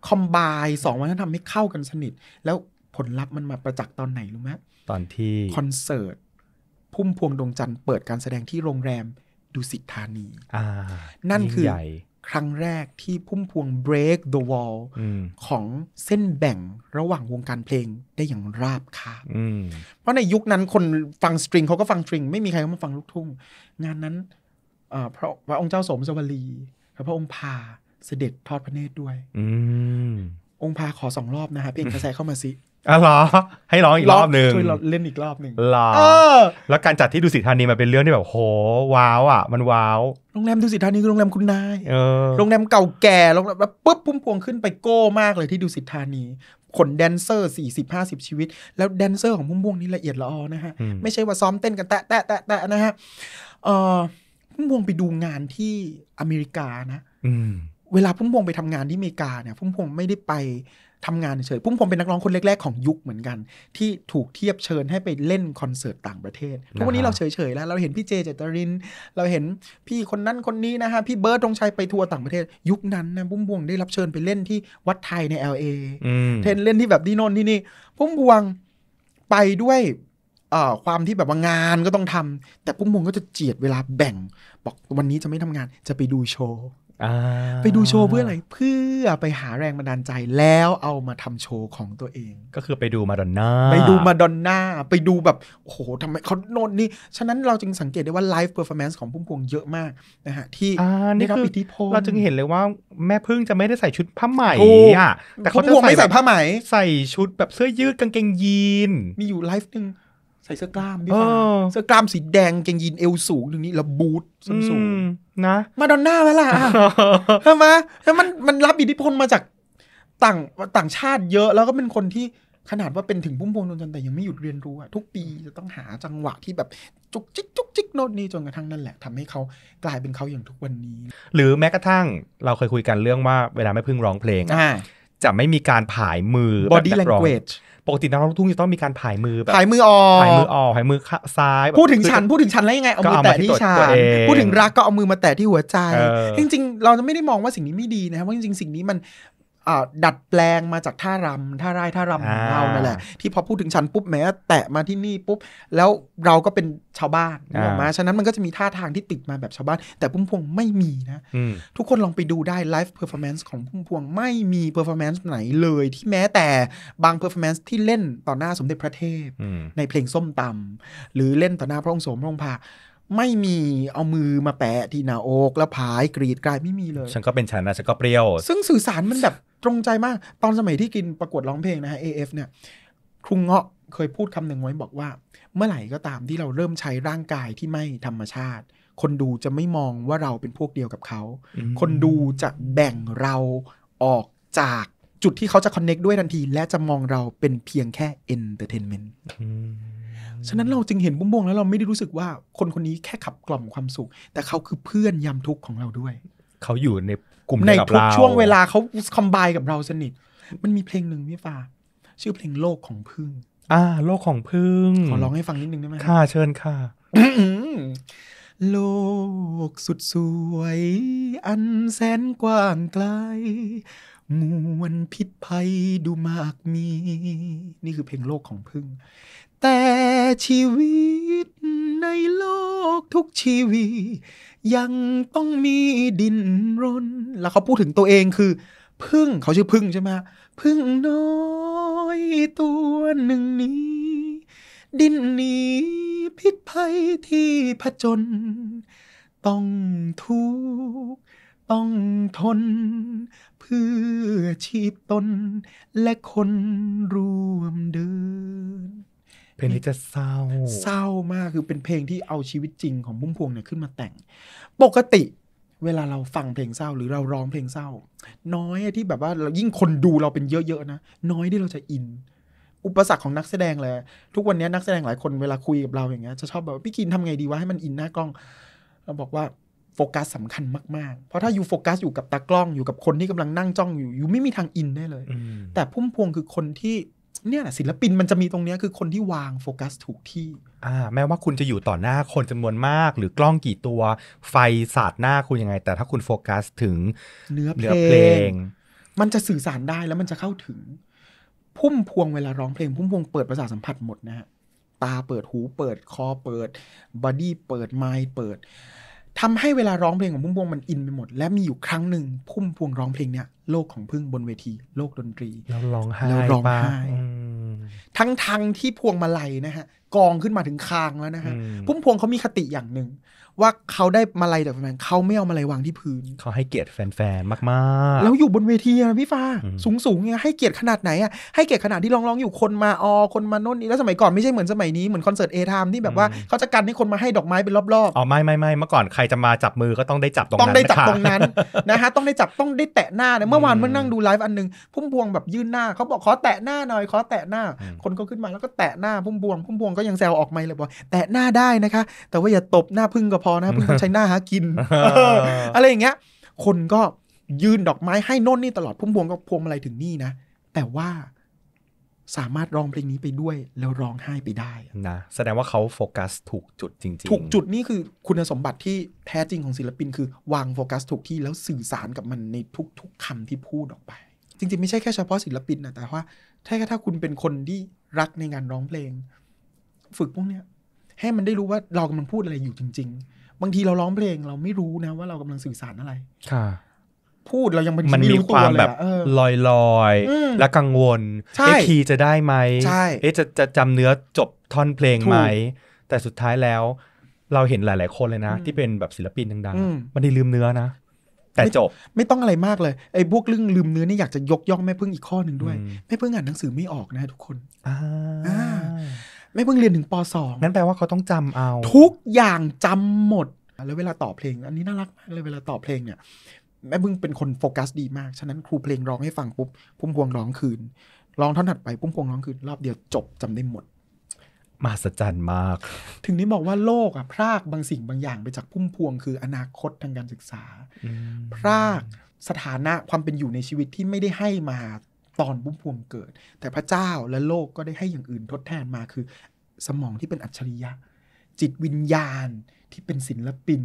คอมบายสองวัฒนธรรมให้เข้ากันสนิท แล้วผลลัพธ์มันมาประจักษ์ตอนไหนรู้ไหมตอนที่คอนเสิร์ตพุ่มพวงดวงจันทร์เปิดการแสดงที่โรงแรมดุสิตธานีนั่นคือครั้งแรกที่พุ่มพวง break the wall อของเส้นแบ่งระหว่างวงการเพลงได้อย่างราบคาบเพราะในยุคนั้นคนฟังสตริงเขาก็ฟังสตริง ไม่มีใครเขามาฟังลูกทุ่ง งานนั้นพระพระองค์เจ้าสมสวรีและพระองค์พาเสด็จทอดพระเนตรด้วยองค์พาขอสองรอบนะฮะเพลงกระแสเข้ามาสิอ๋อเหรอให้ร้องอีกรอบหนึ่งช่วยเราเล่นอีกรอบหนึ่งรอแล้วการจัดที่ดูสิทธานีมันเป็นเรื่องที่แบบโหว้าวอ่ะมันว้าว โรงแรมดูสิทธานีคือโรงแรมคุณนายโรงแรมเก่าแก่โรงแรมแบบปุ๊บ พุ่มพวงขึ้นไปโก้มากเลยที่ดูสิทธานีขนแดนเซอร์สี่สิบห้าสิบชีวิต แล้วแดนเซอร์ของพุ่มพวงนี่ละเอียดละออนะฮะ ไม่ใช่ว่าซ้อมเต้นกัน แตะแตะแตะนะฮะพุ่มพวงไปดูงานที่อเมริกานะเวลาพุ่มพวงไปทำงานที่อเมริกาเนี่ย พุ่มพวงไม่ได้ไปทำงานเฉยปุ้มผมเป็นนักร้องคนแรกๆของยุคเหมือนกัน ที่ถูกเทียบเชิญให้ไปเล่นคอนเสิร์ตต่างประเทศทุกวันนี้เราเฉยๆแล้วเราเห็นพี่เจเจตริน เราเห็นพี่คนนั้นคนนี้นะฮะพี่เบิร์ดธงชัยไปทัวร์ต่างประเทศ ยุคนั้นนะปุ้มบวงได้รับเชิญไปเล่นที่วัดไทยใน LA เอเทนเล่นที่แบบที่นนที่นี่ปุ้มบวงไปด้วยความที่แบบว่างานก็ต้องทำ แต่ปุ้มบวงก็จะเจียดเวลาแบ่ง บอกวันนี้จะไม่ทำงานจะไปดูโชว์ไปดูโชว์เพื่ออะไรเพื่อไปหาแรงบันดาลใจแล้วเอามาทำโชว์ของตัวเอง ก็คือไปดูมาดอนน่า ไปดูมาดอนน่า ไปดูแบบโอ้โหทำไมเขาโน่นนี่ฉะนั้นเราจึงสังเกตได้ว่าไลฟ์เพอร์ฟอร์แมนซ์ของพุ่มพวงเยอะมากนะฮะที่ได้รับอิทธิพลเราจึงเห็นเลยว่าแม่พึ่งจะไม่ได้ใส่ชุดผ้าไหมอ่ะแต่เขาจะใส่ผ้าไหมใส่ชุดแบบเสื้อยืดกางเกงยีน มีอยู่ไลฟ์หนึ่งใส่เสื้อกล้ามพี่ฟ้าเสื้อกล้าม สีแดงเกงยีนเอวสูงตรงนี้แล้วบูทสูงนะมาดอนน่าไหมล่ะใช่ไหมมันมันรับอิทธิพลมาจากต่างต่างชาติเยอะแล้วก็เป็นคนที่ขนาดว่าเป็นถึงพุ่มพวงดวงจันทร์แต่ยังไม่หยุดเรียนรู้อะทุกปีจะต้องหาจังหวะที่แบบ จุกจิกจุกจิกโน่นนี่จนกระทั่งนั่นแหละ ทำให้เขากลายเป็นเขาอย่างทุกวันนี้ หรือแม้กระทั่งเราเคยคุยกันเรื่องว่าเวลาไม่พึ่งร้องเพลงจะไม่มีการผายมือ body language ปกตินักร้องลูกทุ่งจะต้องมีการผายมือแบบผายมือออกผายมือออกผายมือซ้าย พูดถึงฉันพูดถึงฉันแล้วยังไงเอา มือแตะที่ฉันพูดถึงรักก็เอา มือมาแตะที่หัวใจ จริง ๆ เราจะไม่ได้มองว่าสิ่งนี้ไม่ดีนะครับว่าจริงๆสิ่งนี้มันดัดแปลงมาจากท่ารำท่าไร่ท่ารำของเรานั่นแหละที่พอพูดถึงฉันปุ๊บแม้ แตะมาที่นี่ปุ๊บแล้วเราก็เป็นชาวบ้านออกมา ฉะนั้นมันก็จะมีท่าทางที่ติดมาแบบชาวบ้าน แต่พุ่มพวงไม่มีนะทุกคนลองไปดูได้ไลฟ์เพอร์ฟอร์แมนซ์ของพุ่มพวงไม่มีเพอร์ฟอร์แมนซ์ไหนเลย ที่แม้แต่บางเพอร์ฟอร์แมนซ์ที่เล่นต่อหน้าสมเด็จพระเทพในเพลงส้มตำหรือเล่นต่อหน้าพระองค์สมพระองค์พาไม่มีเอามือมาแปะที่หน้าอก แล้วพายกรีดกลายไม่มีเลย ฉันก็เป็นฉันนะฉันก็เปรี้ยว ซึ่งสื่อสารมันแบบตรงใจมาก ตอนสมัยที่กินประกวดร้องเพลง นะฮะ AF เนี่ย ครุงเงาะเคยพูดคำหนึ่งไว้บอกว่า เมื่อไหร่ ก็ตามที่เราเริ่มใช้ร่างกายที่ไม่ธรรมชาติ คนดูจะไม่มองว่าเราเป็นพวกเดียวกับเขาคนดูจะแบ่งเราออกจาก จุดที่เขาจะคอนเน็กด้วยทันทีและจะมองเราเป็นเพียงแค่เอนเตอร์เทนเมนต์ฉะนั้นเราจึงเห็นบุ้งบงแล้วเราไม่ได้รู้สึกว่า คนคนนี้แค่ขับกล่อมความสุข แต่เขาคือเพื่อนยามทุกข์ของเราด้วย เขาอยู่ในกลุ่มในทุกช่วงเวลาเขาคอมไบกับเราสนิท มันมีเพลงหนึ่งพี่ฟ้าชื่อเพลงโลกของพึ่งอ่า โลกของพึ่งขอร้องให้ฟังนิดนึงได้ไหมค่ะ เชิญค่ะโลกสุดสวย อันแสนกว้างไกลมวลพิษภัยดูมากมี นี่คือเพลงโลกของพึ่งแต่ชีวิตในโลกทุกชีวตยังต้องมีดินรน แล้วเขาพูดถึงตัวเองคือ พึ่งเขาชื่อพึ่งใช่ไหมพึ่งน้อยตัวหนึ่งนี้ ดินหนีพิษภัยที่ผจญต้องทุกต้องทน เพื่อชีพตน และคนรวมเดินเพลงนี้จะเศร้าเศร้ามากคือเป็นเพลงที่เอาชีวิตจริงของพุ่มพวงเนี่ยขึ้นมาแต่ง ปกติ เวลาเราฟังเพลงเศร้า หรือเราร้องเพลงเศร้า น้อยที่แบบว่าเรายิ่งคนดูเราเป็นเยอะๆนะน้อยที่เราจะอิน อุปสรรคของนักแสดงเลย ทุกวันนี้นักแสดงหลายคนเวลาคุยกับเราอย่างเงี้ยจะชอบแบบพี่กินทำไงดีวะให้มันอินหน้ากล้องเราบอกว่าโฟกัสสำคัญมากๆเพราะถ้าอยู่โฟกัสอยู่กับตากล้องอยู่กับคนที่กำลังนั่งจ้องอยู่อยู่ไม่มีทางอินได้เลย แต่พุ่มพวงคือคนที่เนี่ยศิลปินมันจะมีตรงนี้คือคนที่วางโฟกัสถูกที่ อ่าแม้ว่าคุณจะอยู่ต่อหน้าคนจำนวนมาก หรือกล้องกี่ตัวไฟสาดหน้าคุณยังไง แต่ถ้าคุณโฟกัสถึงเนื้อเพลง มันจะสื่อสารได้แล้วมันจะเข้าถึงพุ่มพวงเวลาร้องเพลงพุ่มพวงเปิดประสาทสัมผัสหมดนะฮะตาเปิดหูเปิดคอเปิดบอดี้เปิดไมค์เปิดทำให้เวลาร้องเพลงของพุ่มพวงมันอินไปหมดและมีอยู่ครั้งหนึ่งพุ่มพวงร้องเพลงเนี้ยโลกของพึ่งบนเวที โลกดนตรีแล้วร้องไห้แล้วร้องไห้ทั้งทั้งที่พวงมาลัยนะฮะ กองขึ้นมาถึงคางแล้วนะฮะ พุ่มพวงเขามีคติอย่างหนึ่งว่าเขาได้มาลัยจากแฟนเขาไม่เอามาลัยวางที่พื้นเขาให้เกียรติแฟนๆมากๆ แล้วอยู่บนเวทีนะพี่ฟ้าสูงๆเงี้ยให้เกียรติขนาดไหนอ่ะให้เกียรติขนาดที่ร้องๆอยู่คนมาออคนมาโน่นนี่แล้วสมัยก่อนไม่ใช่เหมือนสมัยนี้เหมือนคอนเสิร์ตเอทามที่แบบว่าเขาจะกันให้คนมาให้ดอกไม้เป็นรอบๆอ๋อไม่ไม่ไม่เมื่อก่อนใครจะมาจับมือก็ต้องได้จับตรงนั้นต้องได้จับตรงนั้นนะฮะต้องได้จับต้องได้แตะหน้าเนี่ยเมื่อวานเมื่อนั่งดูไลฟ์อันนึงพุ่มพวงแบบยื่นหน้าเขาบอกขอแตะหน้าหน่อยขอแตะหน้าคนก็ขึ้นมาแล้วก็แตะหน้าพุ่มพวงพุ่มพวงก็ยังแซวออกไม่เลยบอกแตะหน้าได้นะคะ แต่ว่าอย่าตบหน้าพึ่งก็พพอนะพื่งใช้หน้าหากิน อะไรอย่างเงี้ย คนก็ยืนดอกไม้ให้น่นนี่ตลอดพุ่มพวงก็พวงอะไรถึงนี่นะ แต่ว่าสามารถร้องเพลงนี้ไปด้วย แล้วร้องไห้ไปได้นะแสดงว่าเขาโฟกัสถูกจุดจริงๆถูกจุดนี่คือคุณสมบัติที่แท้จริงของศิลปิน คือวางโฟกัสถูกที่แล้วสื่อสารกับมันในทุกๆคำที่พูดออกไปจริงๆ ไม่ใช่แค่เฉพาะศิลปินนะแต่ว่าถ้าถ้าคุณเป็นคนที่รักในงานร้องเพลง ฝึกพวกเนี้ยให้มันได้รู้ว่าเรากำลังพูดอะไรอยู่จริง ๆบางที เราร้องเพลงเราไม่รู้นะว่าเรากำลังสื่อสารอะไร ค่ะ พูดเรายังมันมีความแบบลอยลอยและกังวลไอ้คีจะได้ไหมเอ๊จะจะจำเนื้อจบท่อนเพลงไหมแต่สุดท้ายแล้ว เราเห็นหลาย ๆ คนเลยนะที่เป็นแบบศิลปินดังๆ มันได้ลืมเนื้อนะแต่จบ ไม่ต้องอะไรมากเลยไอ้พวกเรื่องลืมเนื้อนี่อยากจะยกย่องแม่พึ่งอีกข้อหนึ่งด้วยแม่พึ่งอ่านหนังสือไม่ออกนะทุกคน อ่าไม่เพิ่งเรียนถึงป .2 งั่นแปลว่าเขาต้องจำเอาทุกอย่างจำหมดแล้วเวลาต่อเพลง อันนี้น่ารักมากเลยเวลาต่อเพลงเนี่ย แม่บึ่งเป็นคนโฟกัสดีมากฉะนั้นครูเพลงร้องให้ฟังปุ๊บพุ่มพวงร้องคืนร้องท่อนถัดไปพุ่มพวงร้องคืนรอบเดียวจบจำได้หมดมหัศจรรย์มาก ถึงนี้บอกว่าโลกอ่ะพรากบางสิ่งบางอย่างไปจากพุ่มพวงคืออนาคตทางการศึกษาพรากสถานะความเป็นอยู่ในชีวิตที่ไม่ได้ให้มาตอนบุ้มพวงเกิด แต่พระเจ้าและโลกก็ได้ให้อย่างอื่นทดแทนมาคือสมองที่เป็นอัจฉริยะจิตวิญญาณที่เป็นศิลปิน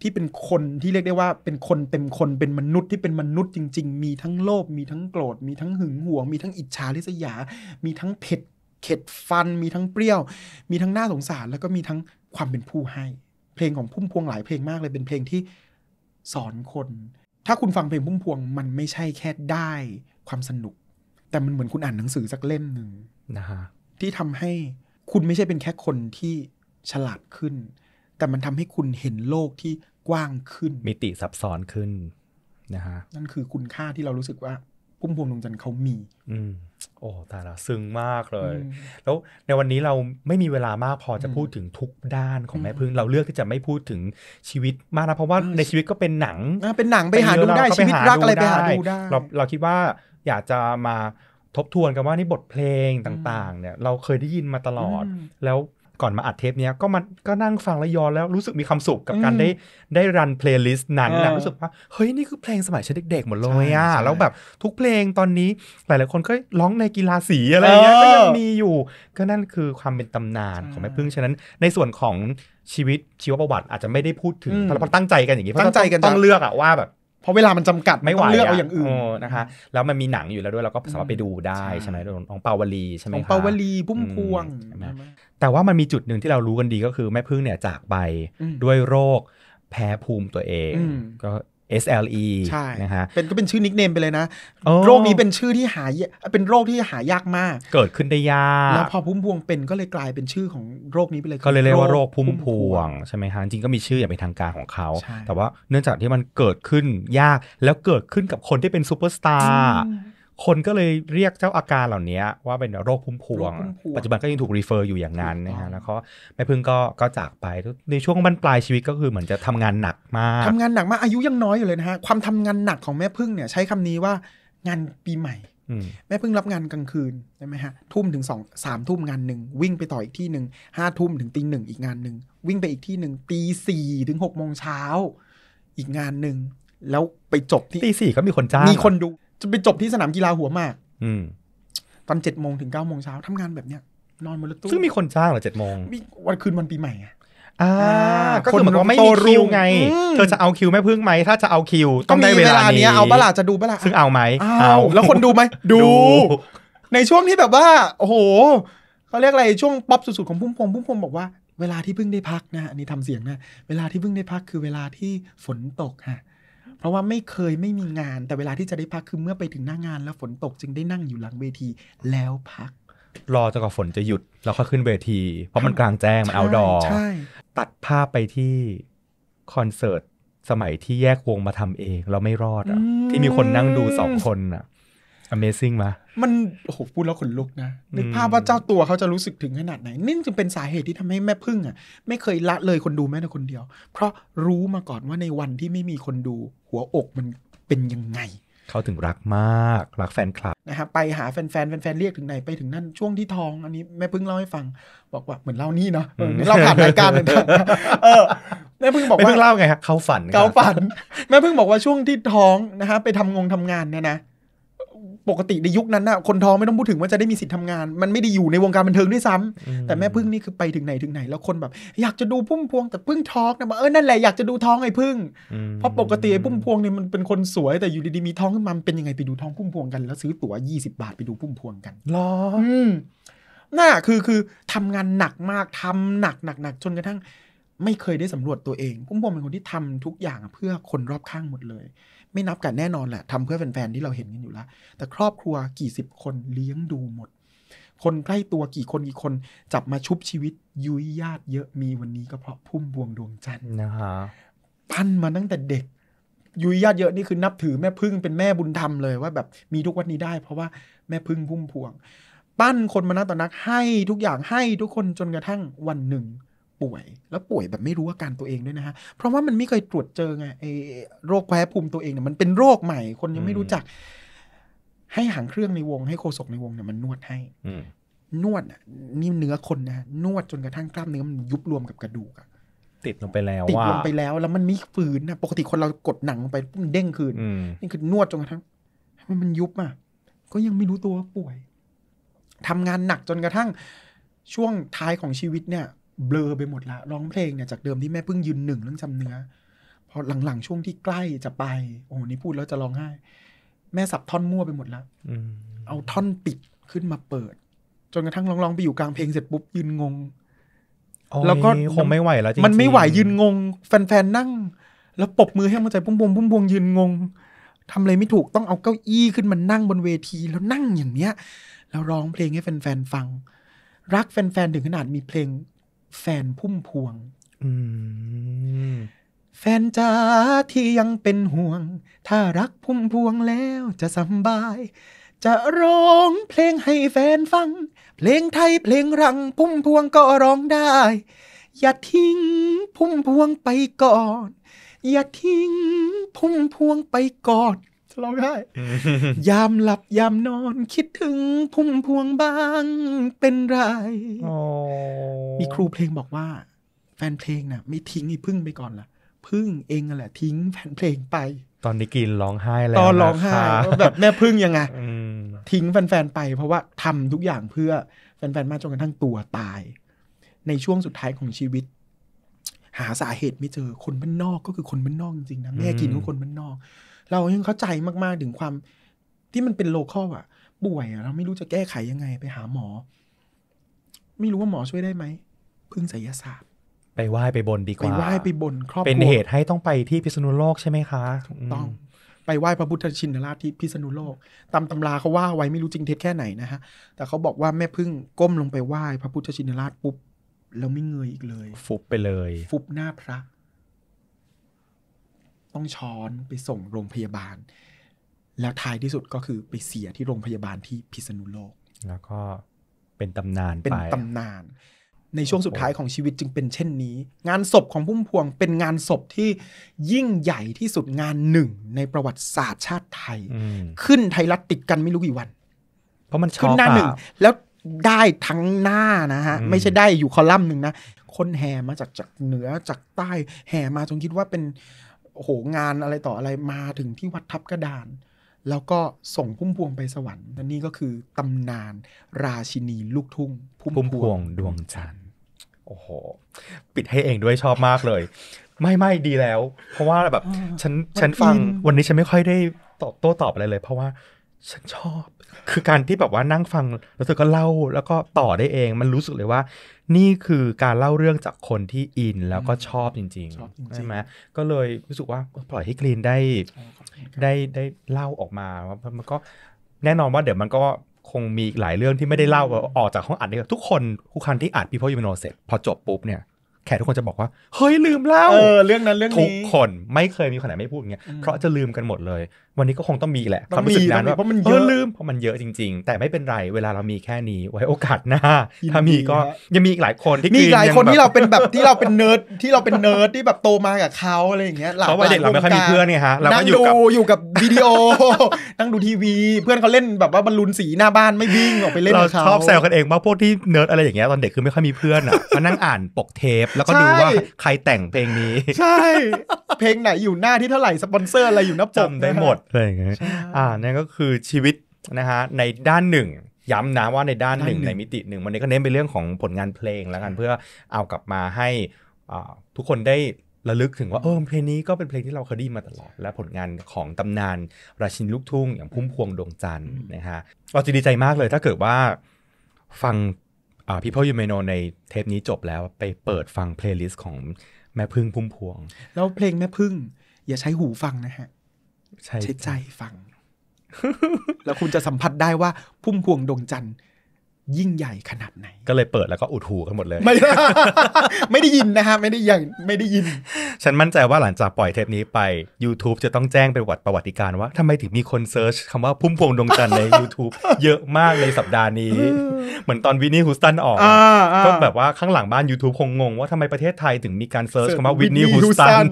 ที่เป็นคนที่เรียกได้ว่าเป็นคนเต็มคนเป็นมนุษย์ที่เป็นมนุษย์จริงๆ มีทั้งโลภมีทั้งโกรธมีทั้งหึงหวง มีทั้งอิจฉาริษยา มีทั้งเผ็ดเข็ดฟันมีทั้งเปรี้ยวมีทั้งหน้าสงสารแล้วก็มีทั้งความเป็นผู้ให้ เพลงของพุ่มพวงหลายเพลงมากเลย เป็นเพลงที่สอนคนถ้าคุณฟังเพลงพุ่มพวง มันไม่ใช่แค่ได้ความสนุก แต่มันเหมือนคุณอ่านหนังสือสักเล่มหนึ่งนะฮะที่ทำให้คุณไม่ใช่เป็นแค่คนที่ฉลาดขึ้น แต่มันทำให้คุณเห็นโลกที่กว้างขึ้น มิติซับซ้อนขึ้นนะฮะนั่นคือคุณค่าที่เรารู้สึกว่าพุ่มพวงดวงจันทร์เขามี อืมโอ้ตาละซึ้งมากเลย แล้วในวันนี้เราไม่มีเวลามากพอจะพูดถึงทุกด้านของแม่พึ่งเราเลือกที่จะไม่พูดถึงชีวิตมากนะ เพราะว่าในชีวิตก็เป็นหนัง เป็นหนังไปหาดูได้ ชีวิตรักอะไรไปหาดูได้ เราเราคิดว่าอยากจะมาทบทวนกันว่านี่บทเพลงต่าง ๆ เนี่ย เราเคยได้ยินมาตลอด แล้วก่อนมาอัดเทปเนี้ยก็มันก็นั่งฟังแล้วย้อนแล้วรู้สึกมีความสุขกับการได้ได้รันเพลย์ลิสต์นั้นนะรู้สึกว่าเฮ้ยนี่คือเพลงสมัยฉันเด็กๆหมดเลยอ่ะแล้วแบบทุกเพลงตอนนี้ หลายๆคนก็ร้องในกีฬาสีอะไรเงี้ยก็ยังมีอยู่ ก็นั่นคือความเป็นตำนานของแม่พึ่ง ฉะนั้นในส่วนของชีวิตชีวประวัติอาจจะไม่ได้พูดถึงเพราะตั้งใจกันอย่างนี้ตั้งใจกันต้องเลือกอะว่าแบบเพราะเวลามันจำกัดไม่ไหวเลือกเอาอย่างอื่นนะคะแล้วมันมีหนังอยู่แล้วด้วยเราก็สามารถไปดูได้ใช่ไหมของเปาวลีใช่ไหมของเปาวลีพุ่มพวงแต่ว่ามันมีจุดหนึ่งที่เรารู้กันดีก็คือแม่พึ่งเนี่ยจากไปด้วยโรคแพ้ภูมิตัวเอง ก็ SLE ใช่นะฮะเป็นก็เป็นชื่อนิกเนมไปเลยนะ โรคนี้เป็นชื่อที่หายเป็นโรคที่หายากมาก เกิดขึ้นได้ยาก แล้วพอพุ่มพวงเป็นก็เลยกลายเป็นชื่อของโรคนี้ไปเลยก็เลยเรียกว่าโรคพุ่มพวงใช่ไหมฮะจริงก็มีชื่ออย่างเป็นทางการของเขา แต่ว่าเนื่องจากที่มันเกิดขึ้นยากแล้วเกิดขึ้นกับคนที่เป็นซูเปอร์สตาร์คนก็เลยเรียกเจ้าอาการเหล่านี้ว่าเป็นโรคพุ่มพวง ปัจจุบันก็ยังถูกรีเฟอร์อยู่อย่างนั้นนะฮะแล้วก็แม่พึ่งก็ก็จากไป ในช่วงบรรปลายชีวิตก็คือเหมือนจะทำงานหนักมากทำงานหนักมากอายุยังน้อยอยู่เลยนะฮะ ความทำงานหนักของแม่พึ่งเนี่ยใช้คำนี้ว่างานปีใหม่ แม่พึ่งรับงานกลางคืนใช่ไหมฮะทุ่มถึงสองสามทุ่มงานหนึ่งวิ่งไปต่ออีกที่หนึ่งห้าทุ่มถึงตีหนึ่งอีกงานหนึ่งวิ่งไปอีกที่หนึ่งตีสี่ถึงหกโมงเช้าอีกงานหนึ่งแล้วไปจบที่ตีสี่ก็มีคนจ้างมีคนดูจะไปจบที่สนามกีฬาหัวมาก ตอนเจ็ดโมงถึงเก้าโมงเช้าทำงานแบบเนี้ย นอนบนรถตู้ซึ่งมีคนจ้างเหรอเจ็ดโมงวันคืนวันปีใหม่อ่าก็คือเหมือนว่าไม่มีคิวไง เธอจะเอาคิวแม่พึ่งไหม ถ้าจะเอาคิว ต้องได้เวลานี้ เอาบ้าล่ะจะดูบ้าล่ะซึ่งเอาไหมเอาแล้วคนดูไหม ดู ในช่วงที่แบบว่า โอ้โห เขาเรียกอะไร ช่วงป๊อปสุดๆของพุ่มพวงพุ่มพวงบอกว่า เวลาที่เพิ่งได้พักนะ อันนี้ทำเสียงนะ เวลาที่เพิ่งได้พักคือเวลาที่ฝนตกฮะเพราะว่าไม่เคยไม่มีงานแต่เวลาที่จะได้พักคือเมื่อไปถึงหน้างานแล้วฝนตกจึงได้นั่งอยู่หลังเวทีแล้วพัก รอจนกว่าฝนจะหยุดแล้วค่อยขึ้นเวที เพราะมันกลางแจ้ง มันเอาดอตัดภาพไปที่คอนเสิร์ตสมัยที่แยกวงมาทำเองเราไม่รอดอะที่มีคนนั่งดูสองคนอะ Amazing มามัน โอ้โห พูดแล้วขนลุกนะ นึกภาพว่าเจ้าตัวเขาจะรู้สึกถึงขนาดไหน นี่จึงเป็นสาเหตุที่ทำให้แม่พึ่งอ่ะไม่เคยละเลยคนดูแม้แต่คนเดียว เพราะรู้มาก่อนว่าในวันที่ไม่มีคนดู หัวอกมันเป็นยังไง เขาถึงรักมากรักแฟนคลับนะครับ ไปหาแฟนแฟนแฟนเรียกถึงไหนไปถึงนั่นช่วงที่ท้องอันนี้แม่พึ่งเล่าให้ฟัง บอกว่าเหมือนเล่านี่เนาะเราผ่านรายการเลยเออแม่พึ่งบอกว่าเล่าไงฮะเขาฝันเขาฝัน แม่พึ่งบอกว่าช่วงที่ท้องนะฮะไปทำงงทำงานเนี่ยนะปกติในยุคนั้นนะคนท้องไม่ต้องพูดถึงว่าจะได้มีสิทธิ์ทำงานมันไม่ได้อยู่ในวงการบันเทิงด้วยซ้ำ แต่แม่พึ่งนี่คือไปถึงไหนถึงไหนแล้วคนแบบ อยากจะดูพุ่มพวงแต่พึ่งท้องนะมาเออนั่นแหละอยากจะดูท้องไอ้พึ่ง เพราะปกติไอ้พุ่มพวงเนี่ยมันเป็นคนสวยแต่อยู่ดีๆมีท้องขึ้นมาเป็นยังไงไปดูท้องพุ่มพวงกันแล้วซื้อตั๋ว20 บาทไปดูพุ่มพวงกันหรอน่าคือคือทำงาน หนักมากทำหนักหนักหนักจนกระทั่งไม่เคยได้สำรวจตัวเองพุ่มพวงเป็นคนที่ทำทุกอย่างเพื่อคนรอบข้างหมดเลยไม่นับกันแน่นอนแหละทำเพื่อแฟนๆที่เราเห็นกันอยู่แล้วแต่ครอบครัวกี่สิบคนเลี้ยงดูหมด คนใกล้ตัวกี่คนกี่คนจับมาชุบชีวิต ยุยญาติเยอะมีวันนี้ก็เพราะพุ่มบวงดวงจันทร์นะฮะปั้นมาตั้งแต่เด็ก ยุยญาติเยอะนี่คือนับถือแม่พึ่งเป็นแม่บุญธรรมเลยว่าแบบมีทุกวันนี้ได้ เพราะว่าแม่พึ่งพุ่มพวง ปั้นคนมานักต่อนัก ให้ทุกอย่างให้ทุกคนจนกระทั่งวันหนึ่งป่วยแล้วป่วยแบบไม่รู้อาการตัวเองด้วยนะฮะเพราะว่ามันไม่เคยตรวจเจอไงไอ้โรคแพ้ภูมิตัวเองเนี่ยมันเป็นโรคใหม่คนยังไม่รู้จัก ให้หางเครื่องในวงให้โคศกในวงเนี่ย มันนวดให้นวดนี่เนื้อคนนะนวดจนกระทั่งกล้ามเนื้อมันยุบรวมกับกระดูกอะติดลงไปแล้วติดลงไปแล้ว แล้วมันไม่ฝืนนะปกติคนเรากดหนังไปมันเด้งคืนนี่คือนวดจนกระทั่งมันมันยุบอ่ะก็ยังไม่รู้ตัวว่าป่วย ทำงานหนักจนกระทั่งช่วงท้ายของชีวิตเนี่ยเบลอไปหมดละร้องเพลงเนี่ยจากเดิมที่แม่พึ่งยืนหนึ่งเรื่องจำเนื้อพอหลังๆช่วงที่ใกล้จะไป โอ้นี่พูดแล้วจะร้องไห้แม่สับท่อนมั่วไปหมดละเอาท่อนปิดขึ้นมาเปิด จนกระทั่งร้องๆไปอยู่กลางเพลงเสร็จปุ๊บยืนงงแล้วก็คงไม่ไหวแล้วจริงมันไม่ไหวยืนงงแฟนๆนั่ง แล้วปบมือให้มังใจพุ่มพวงพุ่มพวงยืนงงทำอะไรไม่ถูกต้องเอาเก้าอี้ขึ้นมานั่งบนเวที แล้วนั่งอย่างเนี้ย แล้วร้องเพลงให้แฟนๆฟัง รักแฟนๆถึงขนาดมีเพลงแฟนพุ่มพวงแฟนจ๋าที่ยังเป็นห่วง ถ้ารักพุ่มพวงแล้วจะสบาย จะร้องเพลงให้แฟนฟัง เพลงไทยเพลงรัง พุ่มพวงก็ร้องได้ อย่าทิ้งพุ่มพวงไปก่อน อย่าทิ้ง พุ่มพวงไปก่อนร้องไห้ยามหลับยามนอน คิดถึงพุ่มพวงบ้างเป็นไรมีครูเพลงบอกว่า แฟนเพลงน่ะ ไม่ทิ้งไอ้พึ่งไปก่อนล่ะ พึ่งเองแหละทิ้งแฟนเพลงไป ตอนนี้กินร้องไห้แล้วตอนร้องไห้แบบแม่พึ่งยังไงทิ้งแฟน ๆ ไปเพราะว่าทำทุกอย่างเพื่อแฟน ๆ มาจนกระทั่งตัวตาย ในช่วงสุดท้ายของชีวิต หาสาเหตุไม่เจอคนบ้านนอกก็คือคนบ้านนอกจริงๆนะแม่กินก็คนบ้านนอกเรายังเข้าใจมากๆ ถึงความที่มันเป็นโลคอลอะป่วยอะเราไม่รู้จะแก้ไขยังไง ไปหาหมอ ไม่รู้ว่าหมอช่วยได้ไหมพึ่งศสยศาสตร์ ไปไหว้ไปบนดีกว่าไปไหว้ไปบนครอบครัวเป็นเหตุให้ต้องไปที่พิษณุโลกใช่ไหมคะถูกต้อง ไปไหว้พระพุทธชินราชที่พิษณุโลก ตามตำราเขาว่าไว้ไม่รู้จริงเท็จแค่ไหนนะฮะ แต่เขาบอกว่าแม่พึ่งก้มลงไปไหว้พระพุทธชินราชปุ๊บแล้วไม่เงยอีกเลยฟุบไปเลย ฟุบหน้าพระต้องช้อนไปส่งโรงพยาบาล แล้วท้ายที่สุดก็คือไปเสียที่โรงพยาบาลที่พิษณุโลก แล้วก็เป็นตำนานเป็นตำนาน ในช่วงสุดท้ายของชีวิตจึงเป็น เช่นนี้ งานศพของพุ่มพวง เป็นงานศพที่ยิ่งใหญ่ที่สุดงานหนึ่งในประวัติศาสตร์ชาติไทย ขึ้นไทยรัฐติดกันไม่รู้กี่วัน เพราะมันขึ้นหน้าหนึ่งแล้วได้ทั้งหน้านะฮะไม่ใช่ได้อยู่คอลัมน์หนึ่งนะคนแห่มาจากจากเหนือจากใต้แห่มาจงคิดว่าเป็นโอ้โหงานอะไรต่ออะไรมาถึงที่วัดทับกระดาน แล้วก็ส่งพุ่มพวงไปสวรรค์และนี่ก็คือตำนาน ราชินีลูกทุ่ง พุ่มพวงดวงจันทร์โอ้โห ปิดให้เองด้วยชอบมากเลย ไม่ไม่ดีแล้ว เพราะว่าแบบฉันฉันฟังวันนี้ฉันไม่ค่อยได้ตอบโต้ตอบอะไรเลยเพราะว่าฉันชอบ คือการที่แบบว่านั่งฟังแล้วเธอก็เล่าแล้วก็ต่อได้เองมันรู้สึกเลยว่า นี่คือการเล่าเรื่องจากคนที่อินแล้วก็ชอบจริงๆใช่ไหมก็เลยรู้สึกว่าปล่อยให้กรีนได้ได้ได้เล่าออกมาว่ามันก็แน่นอนว่าเดี๋ยวมันก็คงมีหลายเรื่องที่ไม่ได้เล่าออกจากห้องอัดนี่ทุกคนทุกคันที่อัดพี่พ่อยูมโนเสร็จพอจบปุ๊บเนี่ยแขกทุกคนจะบอกว่าเฮ้ยลืมเล่าเออเรื่องนั้นเรื่องนี้ทุกคนไม่เคยมีคนไหนไม่พูดอย่างเงี้ยเพราะจะลืมกันหมดเลยวันนี้ก็คงต้องมีแหละความรู้สึกนั้นว่าเพราะมันเยอะลืมเพราะมันเยอะจริงๆ แต่ไม่เป็นไรเวลาเรามีแค่นี้ไว้โอกาสหน้าถ้ามีก็ยังมีอีกหลายคนที่มีหลายคนที่เราเป็นแบบที่เราเป็นเนิร์ดที่เราเป็นเนิร์ดที่แบบโตมากับเขาอะไรอย่างเงี้ยหลับเพราะว่าเด็กเราไม่ค่อยมีเพื่อนไงฮะเราก็อยู่อยู่กับ วิดีโอนั่งดูทีวีเพื่อนเขาเล่นแบบว่าบอลลูนสีหน้าบ้านไม่วิ่งออกไปเล่นเราชอบแซวกันเองว่าพวกที่เนิร์ดอะไรอย่างเงี้ยตอนเด็กคือไม่ค่อยมีเพื่อนอ่ะมานั่งอ่านปกเทป แล้วก็ดูว่าใครแต่งเพลงนี้ใช่ เพลงไหนอยู่หน้าที่เท่าไหร่สปอนเซอร์อะไรอยู่นับจกได้หมดอะไรอย่างเงี้ยอ่านั่นก็คือชีวิตนะฮะ ในด้านหนึ่ง ย้ำนะว่าในด้านหนึ่งในมิติหนึ่ง วันนี้ก็เน้นไปเรื่องของผลงานเพลงแล้วกันเพื่อเอากลับมาให้ทุกคนได้ระลึกถึงว่าเออเพลงนี้ก็เป็นเพลงที่เราเคยได้มาตลอด และผลงานของตำนานราชินีลูกทุ่ง อย่างพุ่มพวงดวงจันทร์นะฮะเราจะดีใจมากเลยถ้าเกิดว่าฟังพี่พ่อยูเมโนในเทปนี้จบแล้วไปเปิดฟังเพลย์ลิสต์ของแม่พึ่งพุ่มพวงแล้วเพลงแม่พึ่ง อย่าใช้หูฟังนะฮะใช้ใจฟัง แล้วคุณจะสัมผัสได้ว่า พุ่มพวงดวงจันทร์ยิ่งใหญ่ขนาดไหน ก็เลยเปิดแล้วก็อุดหูกันหมดเลย ไม่ได้ไม่ได้ยินนะฮะไม่ได้ยังไม่ได้ยิน ฉันมั่นใจว่าหลังจากปล่อยเทปนี้ไป YouTube จะต้องแจ้งเป็นวัดประวัติการว่าทำไมถึงมีคนเซิร์ชคำว่า พุ่มพวงดวงจันทร์ใน YouTube เยอะมากเลยสัปดาห์นี้ เหมือนตอนวินนี่ฮูสตันออกก็แบบว่าข้างหลังบ้าน YouTube คงงงว่าทำไมประเทศไทยถึงมีการเซิร์ชคำว่าวินนี่ฮูสตัน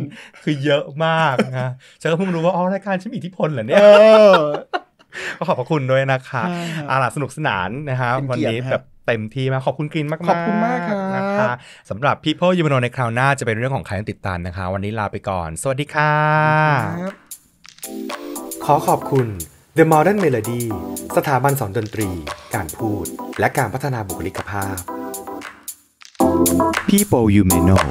คือเยอะมากนะฉันก็เพิ่งรู้ว่าอ๋อรายการฉันมีอิทธิพลเหรอเนี่ยก็ขอบพระคุณด้วยนะคะ อาลาสนุกสนานนะฮะวันนี้แบบเต็มที่มาก ขอบคุณกรีนมาก ขอบคุณมากนะคะสำหรับพี่พ่อยูมโนในคราวหน้าจะเป็นเรื่องของใครติดตามนะคะ วันนี้ลาไปก่อน สวัสดีค่ะ ขอขอบคุณ The Modern Melody สถาบันสอนดนตรี การพูด และการพัฒนาบุคลิกภาพ People You May Know